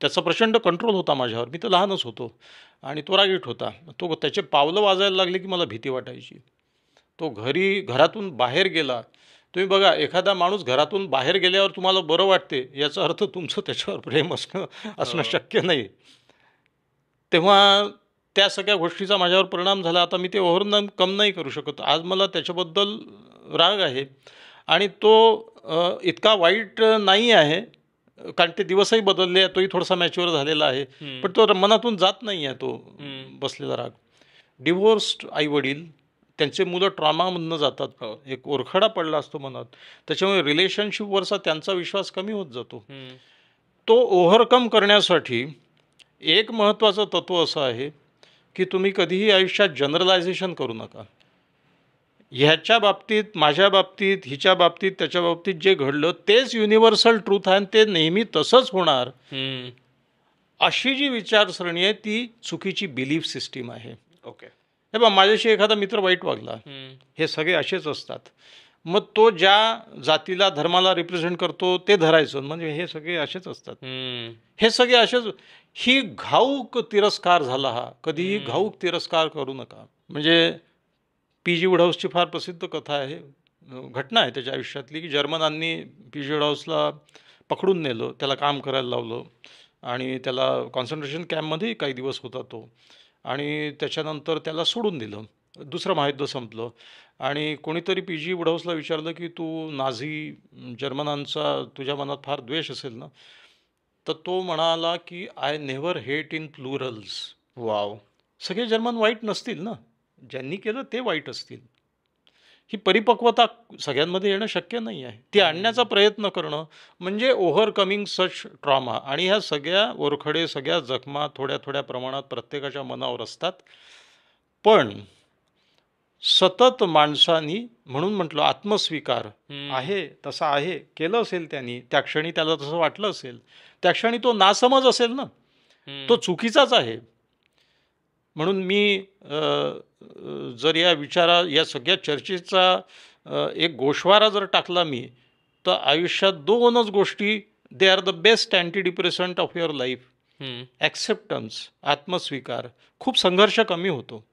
त्याचा प्रचंड कंट्रोल होता माझ्यावर मी तर लहानच होतो आणि तो रागीट होता तो त्याचे पावलं वाजायला लागले की मला भीती वाटायची तो घरी घरातून बाहेर गेला तुम्ही बघा एखादा माणूस घरातून बाहेर गेल्यावर तुम्हाला बरं वाटते याचा अर्थ तुमचं त्याच्यावर प्रेम असणं असणं हो. शक्य नाही तेव्हा त्या सगळ्या गोष्टीचा माझ्यावर परिणाम झाला आता मी ते ओव्हरन कम नाही करू शकत आज मला त्याच्याबद्दल राग आहे आणि तो इतका वाईट नाही आहे कारण ते दिवसही बदलले तोही थोडासा मॅच्युअर झालेला आहे पण तो मनातून जात नाही आहे तो बसलेला राग डिव्होर्स्ड आई वडील त्यांचे मुलं ट्रॉमामधनं जातात हो. एक ओरखडा पडला असतो मनात त्याच्यामुळे रिलेशनशिपवरचा त्यांचा विश्वास कमी होत जातो तो ओव्हरकम करण्यासाठी एक महत्त्वाचं तत्व असं आहे की तुम्ही कधीही आयुष्यात जनरलायझेशन करू नका ह्याच्या बाबतीत माझ्या बाबतीत हिच्या बाबतीत त्याच्या बाबतीत जे घडलं तेच युनिव्हर्सल ट्रूथ आहे आणि ते नेहमी तसंच होणार अशी जी विचारसरणी आहे ती चुकीची बिलीफ सिस्टीम आहे ओके हे बा माझ्याशी एखादा मित्र वाईट वागला हे सगळे असेच असतात मग तो ज्या जातीला धर्माला रिप्रेझेंट करतो ते धरायचं म्हणजे हे सगळे असेच असतात हे सगळे असेच ही घाऊक तिरस्कार झाला हा कधीही घाऊक तिरस्कार करू नका म्हणजे पी जी वुडहाऊसची फार प्रसिद्ध कथा आहे घटना आहे त्याच्या आयुष्यातली की जर्मनांनी पी जी वुडहाऊसला पकडून नेलं त्याला काम करायला लावलं आणि त्याला कॉन्सन्ट्रेशन कॅम्पमध्येही काही दिवस होता तो आणि त्याच्यानंतर त्याला सोडून दिलं दुसरं महायुद्ध संपलं आणि कोणीतरी पी जी वुडहाऊसला विचारलं की तू नाझी जर्मनांचा तुझ्या मनात फार द्वेष असेल ना तर तो म्हणाला की I never hate in plurals wow सगळे जर्मन वाईट नसतील ना ज्यांनी केलं ते वाईट असतील ही परिपक्वता सगळ्यांमध्ये येणं शक्य नाही आहे ती आणण्याचा प्रयत्न करणं म्हणजे ओव्हरकमिंग सच ट्रॉमा आणि ह्या सगळ्या ओरखडे सगळ्या जखमा थोड्या थोड्या प्रमाणात प्रत्येकाच्या मनावर असतात पण सतत माणसानी म्हणून म्हटलं आत्मस्वीकार आहे तसा आहे केलं असेल त्यांनी त्या क्षणी त्याला तसं वाटलं असेल त्या क्षणी तो नासमज असेल ना तो चुकीचाच आहे म्हणून मी जर या विचारा या सगळ्या चर्चेचा एक गोषवारा जर टाकला मी तर आयुष्यात दोनच गोष्टी they are the best antidepressant of your life acceptance आत्मस्वीकार खूप संघर्ष कमी होतो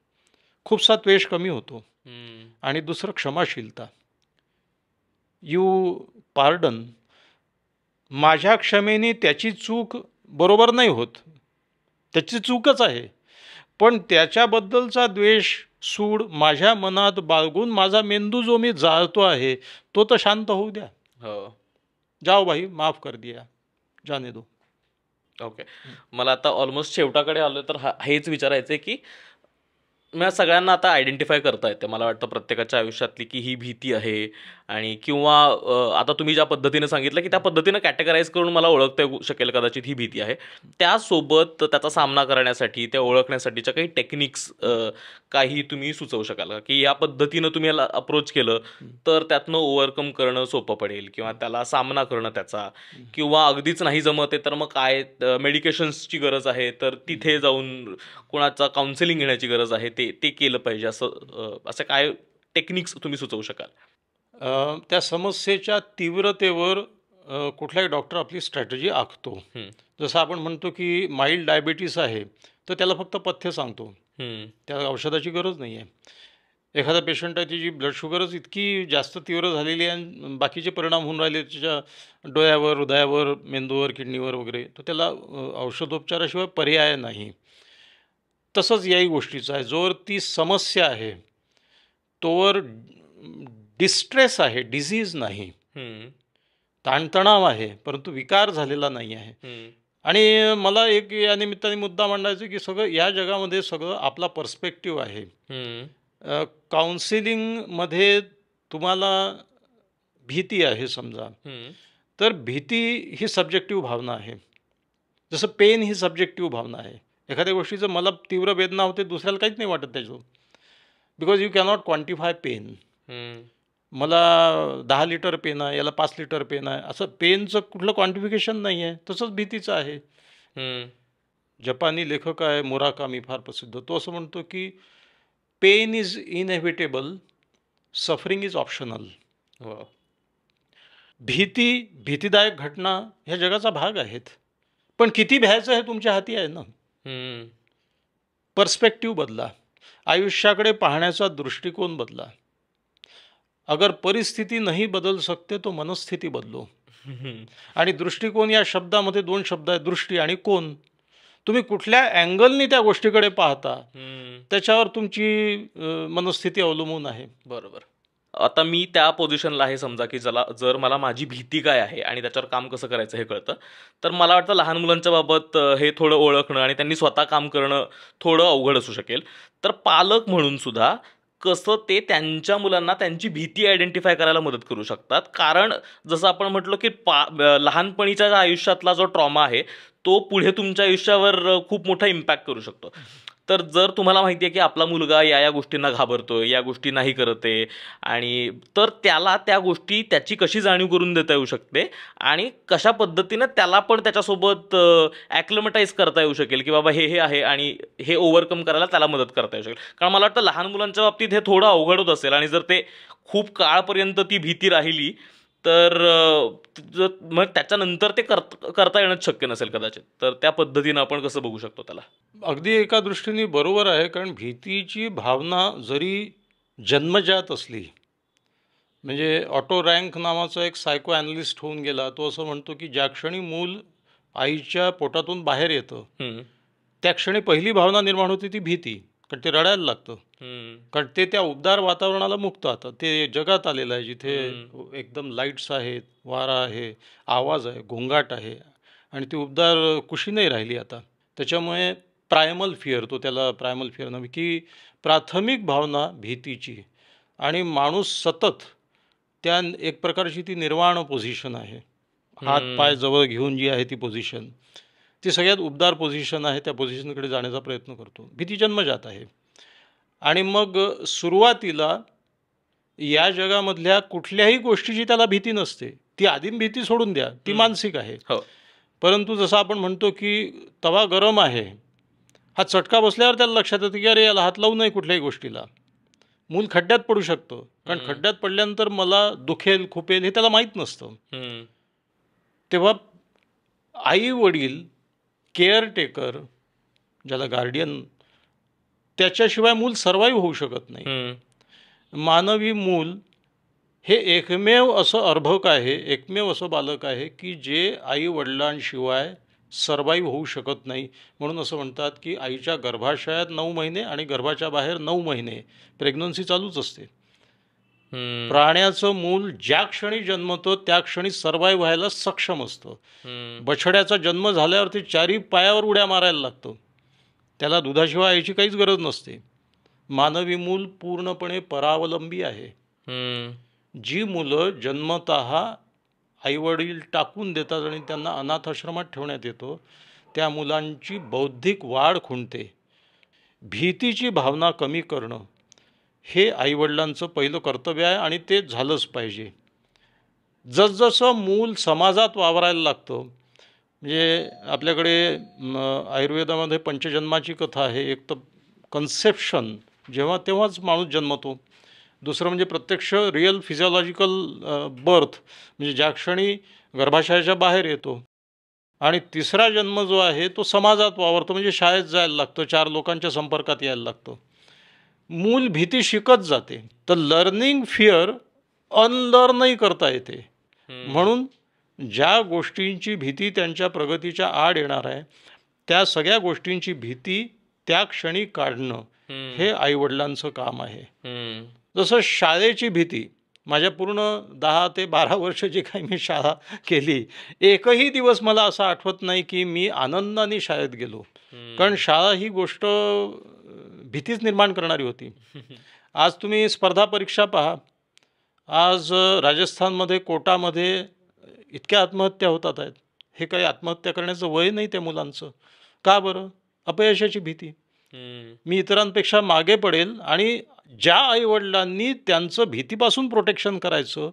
खूपसा त्वेष कमी होतो आणि दुसरं क्षमाशीलता यू पार्डन माझ्या क्षमेने त्याची चूक बरोबर नाही होत त्याची चूकच आहे पण त्याच्याबद्दलचा द्वेष सूड माझ्या मनात बाळगून माझा मेंदू जो मी जाळतो आहे तो तर शांत होऊ द्या हो जाओ भाई माफ कर दिया जाने दो ओके मला आता ऑलमोस्ट शेवटाकडे आलो तर हा हेच विचारायचं आहे की मला सगळ्यांना आता आयडेंटिफाय करता येते मला वाटतं प्रत्येकाच्या आयुष्यातली की ही भीती आहे आणि किंवा आता तुम्ही ज्या पद्धतीनं सांगितलं की त्या पद्धतीनं कॅटेगराईज करून मला ओळखता येऊ शकेल कदाचित ही भीती आहे त्यासोबत त्याचा सामना करण्यासाठी त्या ओळखण्यासाठीच्या काही टेक्निक्स काही तुम्ही सुचवू शकाल का की या पद्धतीनं तुम्ही याला अप्रोच केलं तर त्यातनं ओव्हरकम करणं सोपं पडेल किंवा त्याला सामना करणं त्याचा किंवा अगदीच नाही जमत आहे तर मग काय मेडिकेशन्सची गरज आहे तर तिथे जाऊन कोणाचा काउन्सिलिंग घेण्याची गरज आहे ते ते केलं पाहिजे असं असं काय टेक्निक्स तुम्ही सुचवू शकाल त्या समस्येच्या तीव्रतेवर कुठलाही डॉक्टर आपली स्ट्रॅटजी आखतो जसं आपण म्हणतो की माइल्ड डायबिटीस आहे तर त्याला फक्त पथ्य सांगतो त्या औषधाची गरज नाही आहे एखादा पेशंट आहे त्याची ब्लड शुगरच इतकी जास्त तीव्र झालेली आहे आणि बाकीचे परिणाम होऊन राहिले त्याच्या डोळ्यावर हृदयावर मेंदूवर किडनीवर वगैरे तर त्याला औषधोपचाराशिवाय पर्याय नाही तसंच याही गोष्टीचं आहे जोवर ती समस्या आहे तोवर डिस्ट्रेस आहे डिझीज नाही ताणतणाव आहे परंतु विकार झालेला नाही आहे आणि मला एक या निमित्ताने मुद्दा मांडायचा की सगळं या जगामध्ये सगळं आपला पर्स्पेक्टिव्ह आहे काउन्सिलिंगमध्ये तुम्हाला भीती आहे समजा तर भीती ही सब्जेक्टिव्ह भावना आहे जसं पेन ही सब्जेक्टिव्ह भावना आहे एखाद्या गोष्टीचं मला तीव्र वेदना होते दुसऱ्याला काहीच नाही वाटत त्याच्यातून because you cannot quantify pain मला दहा लिटर पेन आहे याला पाच लिटर पेन आहे असं पेनचं कुठलं क्वांटिफिकेशन नाही आहे तसंच भीतीचं आहे जपानी लेखक आहे मी फार प्रसिद्ध तो असं म्हणतो की pain is inevitable suffering is optional भीती भीतीदायक घटना ह्या जगाचा भाग आहेत पण किती भ्यायचं हे तुमच्या हाती आहे ना पर्स्पेक्टिव्ह बदला आयुष्याकडे पाहण्याचा दृष्टिकोन बदला अगर परिस्थिती नाही बदल सकते तो मनस्थिती बदलो आणि दृष्टिकोन या शब्दामध्ये दोन शब्द आहेत दृष्टी आणि कोण तुम्ही कुठल्या अँगलनी त्या गोष्टीकडे पाहता त्याच्यावर तुमची मनस्थिती अवलंबून आहे बरोबर आता मी त्या पोझिशनला आहे समजा की जला जर मला माझी भीती काय आहे आणि त्याच्यावर काम कसं करायचं हे कळतं तर मला वाटतं लहान मुलांच्या बाबत हे थोडं ओळखणं आणि त्यांनी स्वतः काम करणं थोडं अवघड असू शकेल तर पालक म्हणून सुद्धा कसं ते त्यांच्या मुलांना त्यांची भीती आयडेंटिफाय करायला मदत करू शकतात कारण जसं आपण म्हटलं की पा लहानपणीच्या आयुष्यातला जो ट्रॉमा आहे तो पुढे तुमच्या आयुष्यावर खूप मोठा इम्पॅक्ट करू शकतो तर जर तुम्हाला माहिती आहे की आपला मुलगा या या गोष्टींना घाबरतो या गोष्टी नाही करत आहे आणि तर त्याला त्या गोष्टी त्याची कशी जाणीव करून देता येऊ शकते आणि कशा पद्धतीनं त्याला पण त्याच्यासोबत ॲक्लमटाईज करता येऊ शकेल की बाबा हे हे आहे आणि हे ओव्हरकम करायला त्याला मदत करता येऊ शकेल कारण मला वाटतं लहान मुलांच्या बाबतीत हे थोडं अवघड होत असेल आणि जर ते खूप काळपर्यंत ती भीती राहिली तर मग त्याच्यानंतर ते कर करता येणं शक्य नसेल कदाचित तर त्या पद्धतीनं आपण कसं बघू शकतो त्याला अगदी एका दृष्टीने बरोबर आहे कारण भीतीची भावना जरी जन्मजात असली म्हणजे ऑटो रँक नावाचा एक सायको ॲनालिस्ट होऊन गेला तो असं म्हणतो की ज्या क्षणी मूल आईच्या पोटातून बाहेर येतं त्या क्षणी पहिली भावना निर्माण होती ती भीती कारण ते रडायला लागतं कारण ते त्या उबदार वातावरणाला मुक्त आता ते जगात आलेलं आहे जिथे एकदम लाईट्स आहेत वारा आहे आवाज आहे घोंगाट आहे आणि ती उबदार कुशी नाही राहिली आता त्याच्यामुळे प्रायमल फिअर तो त्याला प्रायमल फिअर नव्हे की प्राथमिक भावना भीतीची आणि माणूस सतत त्या एक प्रकारची ती निर्वाण पोझिशन आहे हात पाय जवळ घेऊन जी आहे ती पोझिशन ती सगळ्यात उबदार पोझिशन आहे त्या पोझिशनकडे जाण्याचा प्रयत्न करतो भीती जन्मजात आहे आणि मग सुरुवातीला या जगामधल्या कुठल्याही गोष्टीची त्याला भीती नसते ती आदिम भीती सोडून द्या ती मानसिक आहे हो. परंतु जसं आपण म्हणतो की तवा गरम आहे हा चटका बसल्यावर त्याला लक्षात येतं की अरे याला हात लावू नये कुठल्याही गोष्टीला मूल खड्ड्यात पडू शकतो कारण खड्ड्यात पडल्यानंतर मला दुखेल खुपेल हे त्याला माहीत नसतं तेव्हा आई वडील केअरटेकर ज्याला गार्डियन त्याच्याशिवाय मूल सर्वाईव्ह होऊ शकत नाही मानवी मूल हे एकमेव असं अर्भक आहे एकमेव असं बालक आहे की जे आई वडिलांशिवाय सर्वाईव्ह होऊ शकत नाही म्हणून असं म्हणतात की आईच्या गर्भाशयात नऊ महिने आणि गर्भाच्या बाहेर नऊ महिने प्रेग्नन्सी चालूच असते प्राण्याचं मूल ज्या क्षणी जन्मतो त्या क्षणी सर्वाईव्ह व्हायला सक्षम असतो बछड्याचा जन्म झाल्यावरती चारी पायावर उड्या मारायला लागतो त्याला दुधाशिवाय यायची काहीच गरज नसते मानवी मूल पूर्णपणे परावलंबी आहे जी मुलं जन्मत आईवडील टाकून देतात आणि त्यांना अनाथाश्रमात ठेवण्यात येतो त्या मुलांची बौद्धिक वाढ खुंटते भीतीची भावना कमी करणं हे आईवडिलांचं पहिलं कर्तव्य आहे आणि ते झालंच पाहिजे जसजसं मूल समाजात वावरायला लागतं म्हणजे आपल्याकडे आयुर्वेदामध्ये पंचजन्माची कथा आहे एक तर कन्सेप्शन जेव्हा तेव्हाच माणूस जन्मतो दुसरं म्हणजे प्रत्यक्ष रिअल फिजिओलॉजिकल बर्थ म्हणजे ज्या क्षणी गर्भाशयाच्या बाहेर येतो आणि तिसरा जन्म जो आहे तो समाजात वावरतो म्हणजे शाळेत जायला लागतो चार लोकांच्या संपर्कात यायला लागतं मूल भीती शिकत जाते तर लर्निंग फिअर अनलर्नही करता येते म्हणून ज्या गोष्टींची भीती त्यांच्या प्रगतीच्या आड येणार आहे त्या सगळ्या गोष्टींची भीती त्या क्षणी काढणं हे आईवडिलांचं काम आहे जसं शाळेची भीती माझ्या पूर्ण दहा ते बारा वर्ष जी काही मी शाळा केली एकही दिवस मला असं आठवत नाही की मी आनंदाने शाळेत गेलो कारण शाळा ही गोष्ट भीतीच निर्माण करणारी होती आज तुम्ही स्पर्धा परीक्षा पहा आज राजस्थानमध्ये कोटामध्ये इतक्या आत्महत्या होतात आहेत हे काही आत्महत्या करण्याचं वय नाही त्या मुलांचं का बरं अपयशाची भीती मी इतरांपेक्षा मागे पडेल आणि ज्या आईवडिलांनी त्यांचं भीतीपासून प्रोटेक्शन करायचं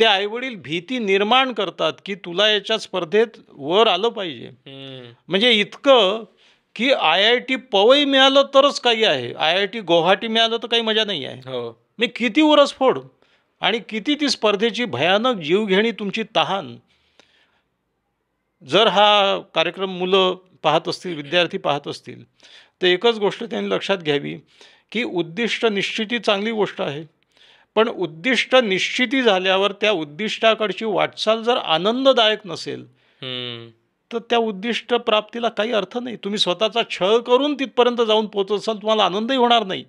ते आईवडील भीती निर्माण करतात की तुला याच्या स्पर्धेत वर आलं पाहिजे म्हणजे इतकं की आय आय टी पवई मिळालं तरच काही आहे आय आय टी गुवाहाटी मिळालं तर काही मजा नाही आहे हो मी किती फोड आणि किती ती स्पर्धेची भयानक जीवघेणी तुमची तहान जर हा कार्यक्रम मुलं पाहत असतील विद्यार्थी पाहत असतील तर एकच गोष्ट त्यांनी लक्षात घ्यावी की उद्दिष्ट निश्चिती चांगली गोष्ट आहे पण उद्दिष्ट निश्चिती झाल्यावर त्या उद्दिष्टाकडची वाटचाल जर आनंददायक नसेल तर त्या उद्दिष्ट प्राप्तीला काही अर्थ नाही तुम्ही स्वतःचा छळ करून तिथपर्यंत जाऊन पोचत असाल तुम्हाला आनंदही होणार नाही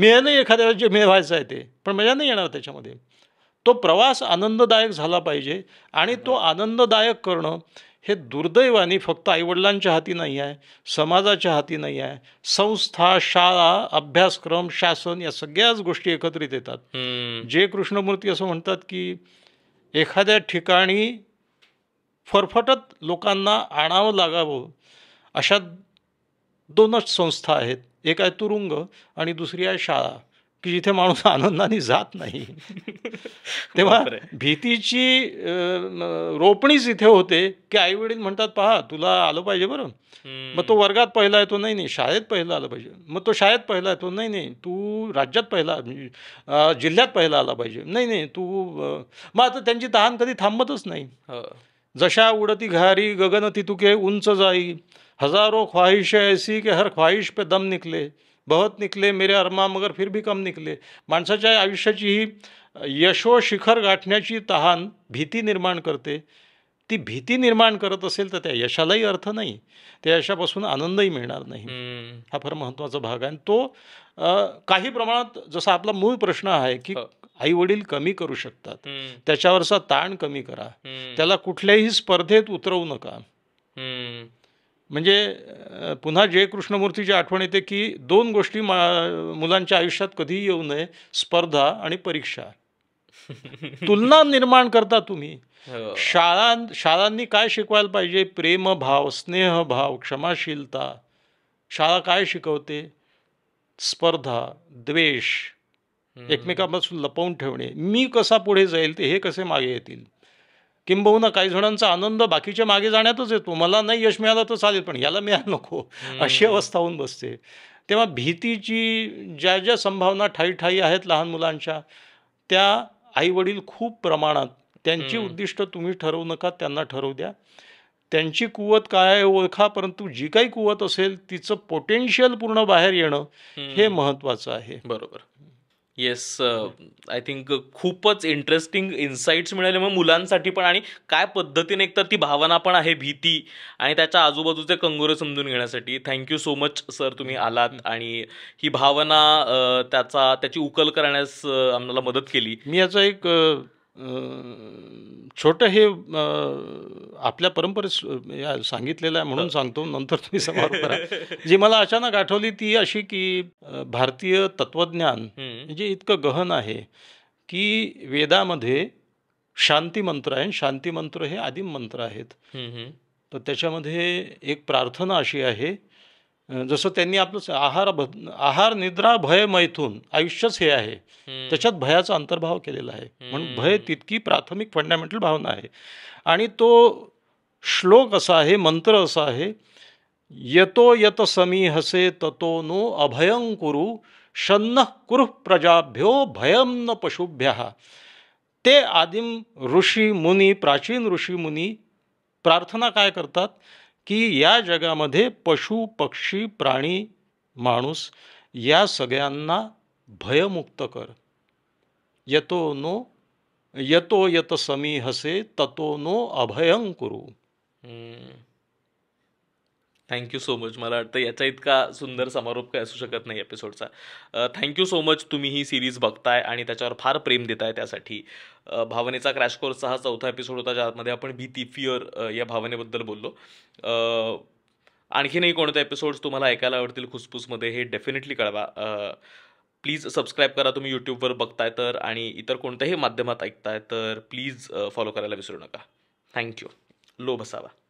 मेह नाही एखाद्याला जे मिळवायचं व्हायचं आहे ते पण मजा नाही येणार त्याच्यामध्ये तो प्रवास आनंददायक झाला पाहिजे आणि तो आनंददायक करणं हे दुर्दैवानी फक्त आईवडिलांच्या हाती नाही आहे समाजाच्या हाती नाही आहे संस्था शाळा अभ्यासक्रम शासन या सगळ्याच गोष्टी एकत्रित येतात जे कृष्णमूर्ती असं म्हणतात की एखाद्या ठिकाणी फरफटत लोकांना आणावं लागावं अशा दोनच संस्था आहेत एक आहे तुरुंग आणि दुसरी आहे शाळा की जिथे माणूस आनंदाने जात नाही तेव्हा भीतीची रोपणीच इथे होते की आई वडील म्हणतात पहा तुला आलं पाहिजे बरं मग तो वर्गात पहिला येतो नाही नाही शाळेत पहिला आला पाहिजे मग तो शाळेत पहिला येतो नाही नाही तू राज्यात पहिला जिल्ह्यात पहिला आला पाहिजे नाही नाही तू मग आता त्यांची तहान कधी थांबतच नाही हो. जशा उडती घारी गगन तितुके उंच जाई हजारो ख्वाहिश ऐसी की हर ख्वाहिश पे दम निकले बहुत निकले मेरे अरमा मगर फिर भी कम निकले माणसाच्या आयुष्याची ही यशो शिखर गाठण्याची तहान भीती निर्माण करते ती भीती निर्माण करत असेल तर त्या यशालाही अर्थ नाही त्या यशापासून आनंदही मिळणार नाही हा फार महत्त्वाचा भाग आहे आणि तो काही प्रमाणात जसा आपला मूळ प्रश्न आहे की हो. आई वडील कमी करू शकतात त्याच्यावरचा ताण कमी करा त्याला कुठल्याही स्पर्धेत उतरवू नका म्हणजे पुन्हा जय कृष्णमूर्तीची आठवण येते की दोन गोष्टी मुलांच्या आयुष्यात कधीही येऊ नये स्पर्धा आणि परीक्षा तुलना निर्माण करता तुम्ही हो. शाळा शाळांनी काय शिकवायला पाहिजे प्रेम भाव स्नेह भाव क्षमाशीलता शाळा काय शिकवते स्पर्धा द्वेष एकमेकांपासून लपवून ठेवणे मी कसा पुढे जाईल ते हे कसे मागे येतील किंबहुना काही जणांचा आनंद बाकीच्या मागे जाण्यातच येतो मला नाही यश मिळालं तर चालेल पण याला मिळालं नको अशी अवस्था होऊन बसते तेव्हा भीतीची ज्या ज्या संभावना ठाई ठाई आहेत लहान मुलांच्या त्या आईवडील खूप प्रमाणात त्यांची उद्दिष्ट तुम्ही ठरवू नका त्यांना ठरवू द्या त्यांची कुवत काय आहे ओळखा परंतु जी काही कुवत असेल तिचं पोटेन्शियल पूर्ण बाहेर येणं हे महत्वाचं आहे बरोबर येस आय थिंक खूपच इंटरेस्टिंग इन्साइट्स मिळाले मग मुलांसाठी पण आणि काय पद्धतीने एक तर ती भावना पण आहे भीती आणि त्याच्या आजूबाजूचे कंगोरे समजून घेण्यासाठी थँक्यू सो मच सर तुम्ही आलात आणि ही भावना uh, त्याचा त्याची उकल करण्यास uh, आम्हाला मदत केली मी याचा एक uh, छोट हे आपल्या परंपरेस या सांगितलेलं आहे म्हणून सांगतो नंतर तुम्ही समारोप करा जी मला अचानक आठवली ती अशी की भारतीय तत्वज्ञान जे म्हणजे इतकं गहन आहे की वेदामध्ये शांती मंत्र आहे शांती मंत्र हे आदिम मंत्र आहेत तर त्याच्यामध्ये एक प्रार्थना अशी आहे जसं त्यांनी आपलं आहार आहार निद्रा भय मैथून आयुष्यच हे आहे त्याच्यात भयाचा अंतर्भाव केलेला आहे म्हणून भय तितकी प्राथमिक फंडामेंटल भावना आहे आणि तो श्लोक असा आहे मंत्र असा आहे यतो यत समी हसे ततो नो अभयंकुरु शन्नः शन्न कुरु प्रजाभ्यो भयम न पशुभ्या ते आदिम ऋषी मुनी प्राचीन ऋषी मुनी प्रार्थना काय करतात की या जगामध्ये पशु पक्षी प्राणी माणूस या सगळ्यांना भयमुक्त कर यतो नो यतो यत समी हसे ततो नो अभयं कुरु थँक्यू सो मच मला वाटतं याचा इतका सुंदर समारोप काय असू शकत नाही एपिसोडचा थँक्यू सो मच तुम्ही ही सिरीज बघताय आणि त्याच्यावर फार प्रेम देताय त्यासाठी भावनेचा क्रॅश कोर्सचा हा चौथा एपिसोड होता ज्यामध्ये आपण भीती फिअर या भावनेबद्दल बोललो आणखीनही कोणते एपिसोड्स तुम्हाला ऐकायला आवडतील खुसफुसमध्ये हे डेफिनेटली कळवा प्लीज सबस्क्राईब करा तुम्ही यूट्यूबवर बघताय तर आणि इतर कोणत्याही माध्यमात ऐकताय तर प्लीज फॉलो करायला विसरू नका थँक्यू लो बसावा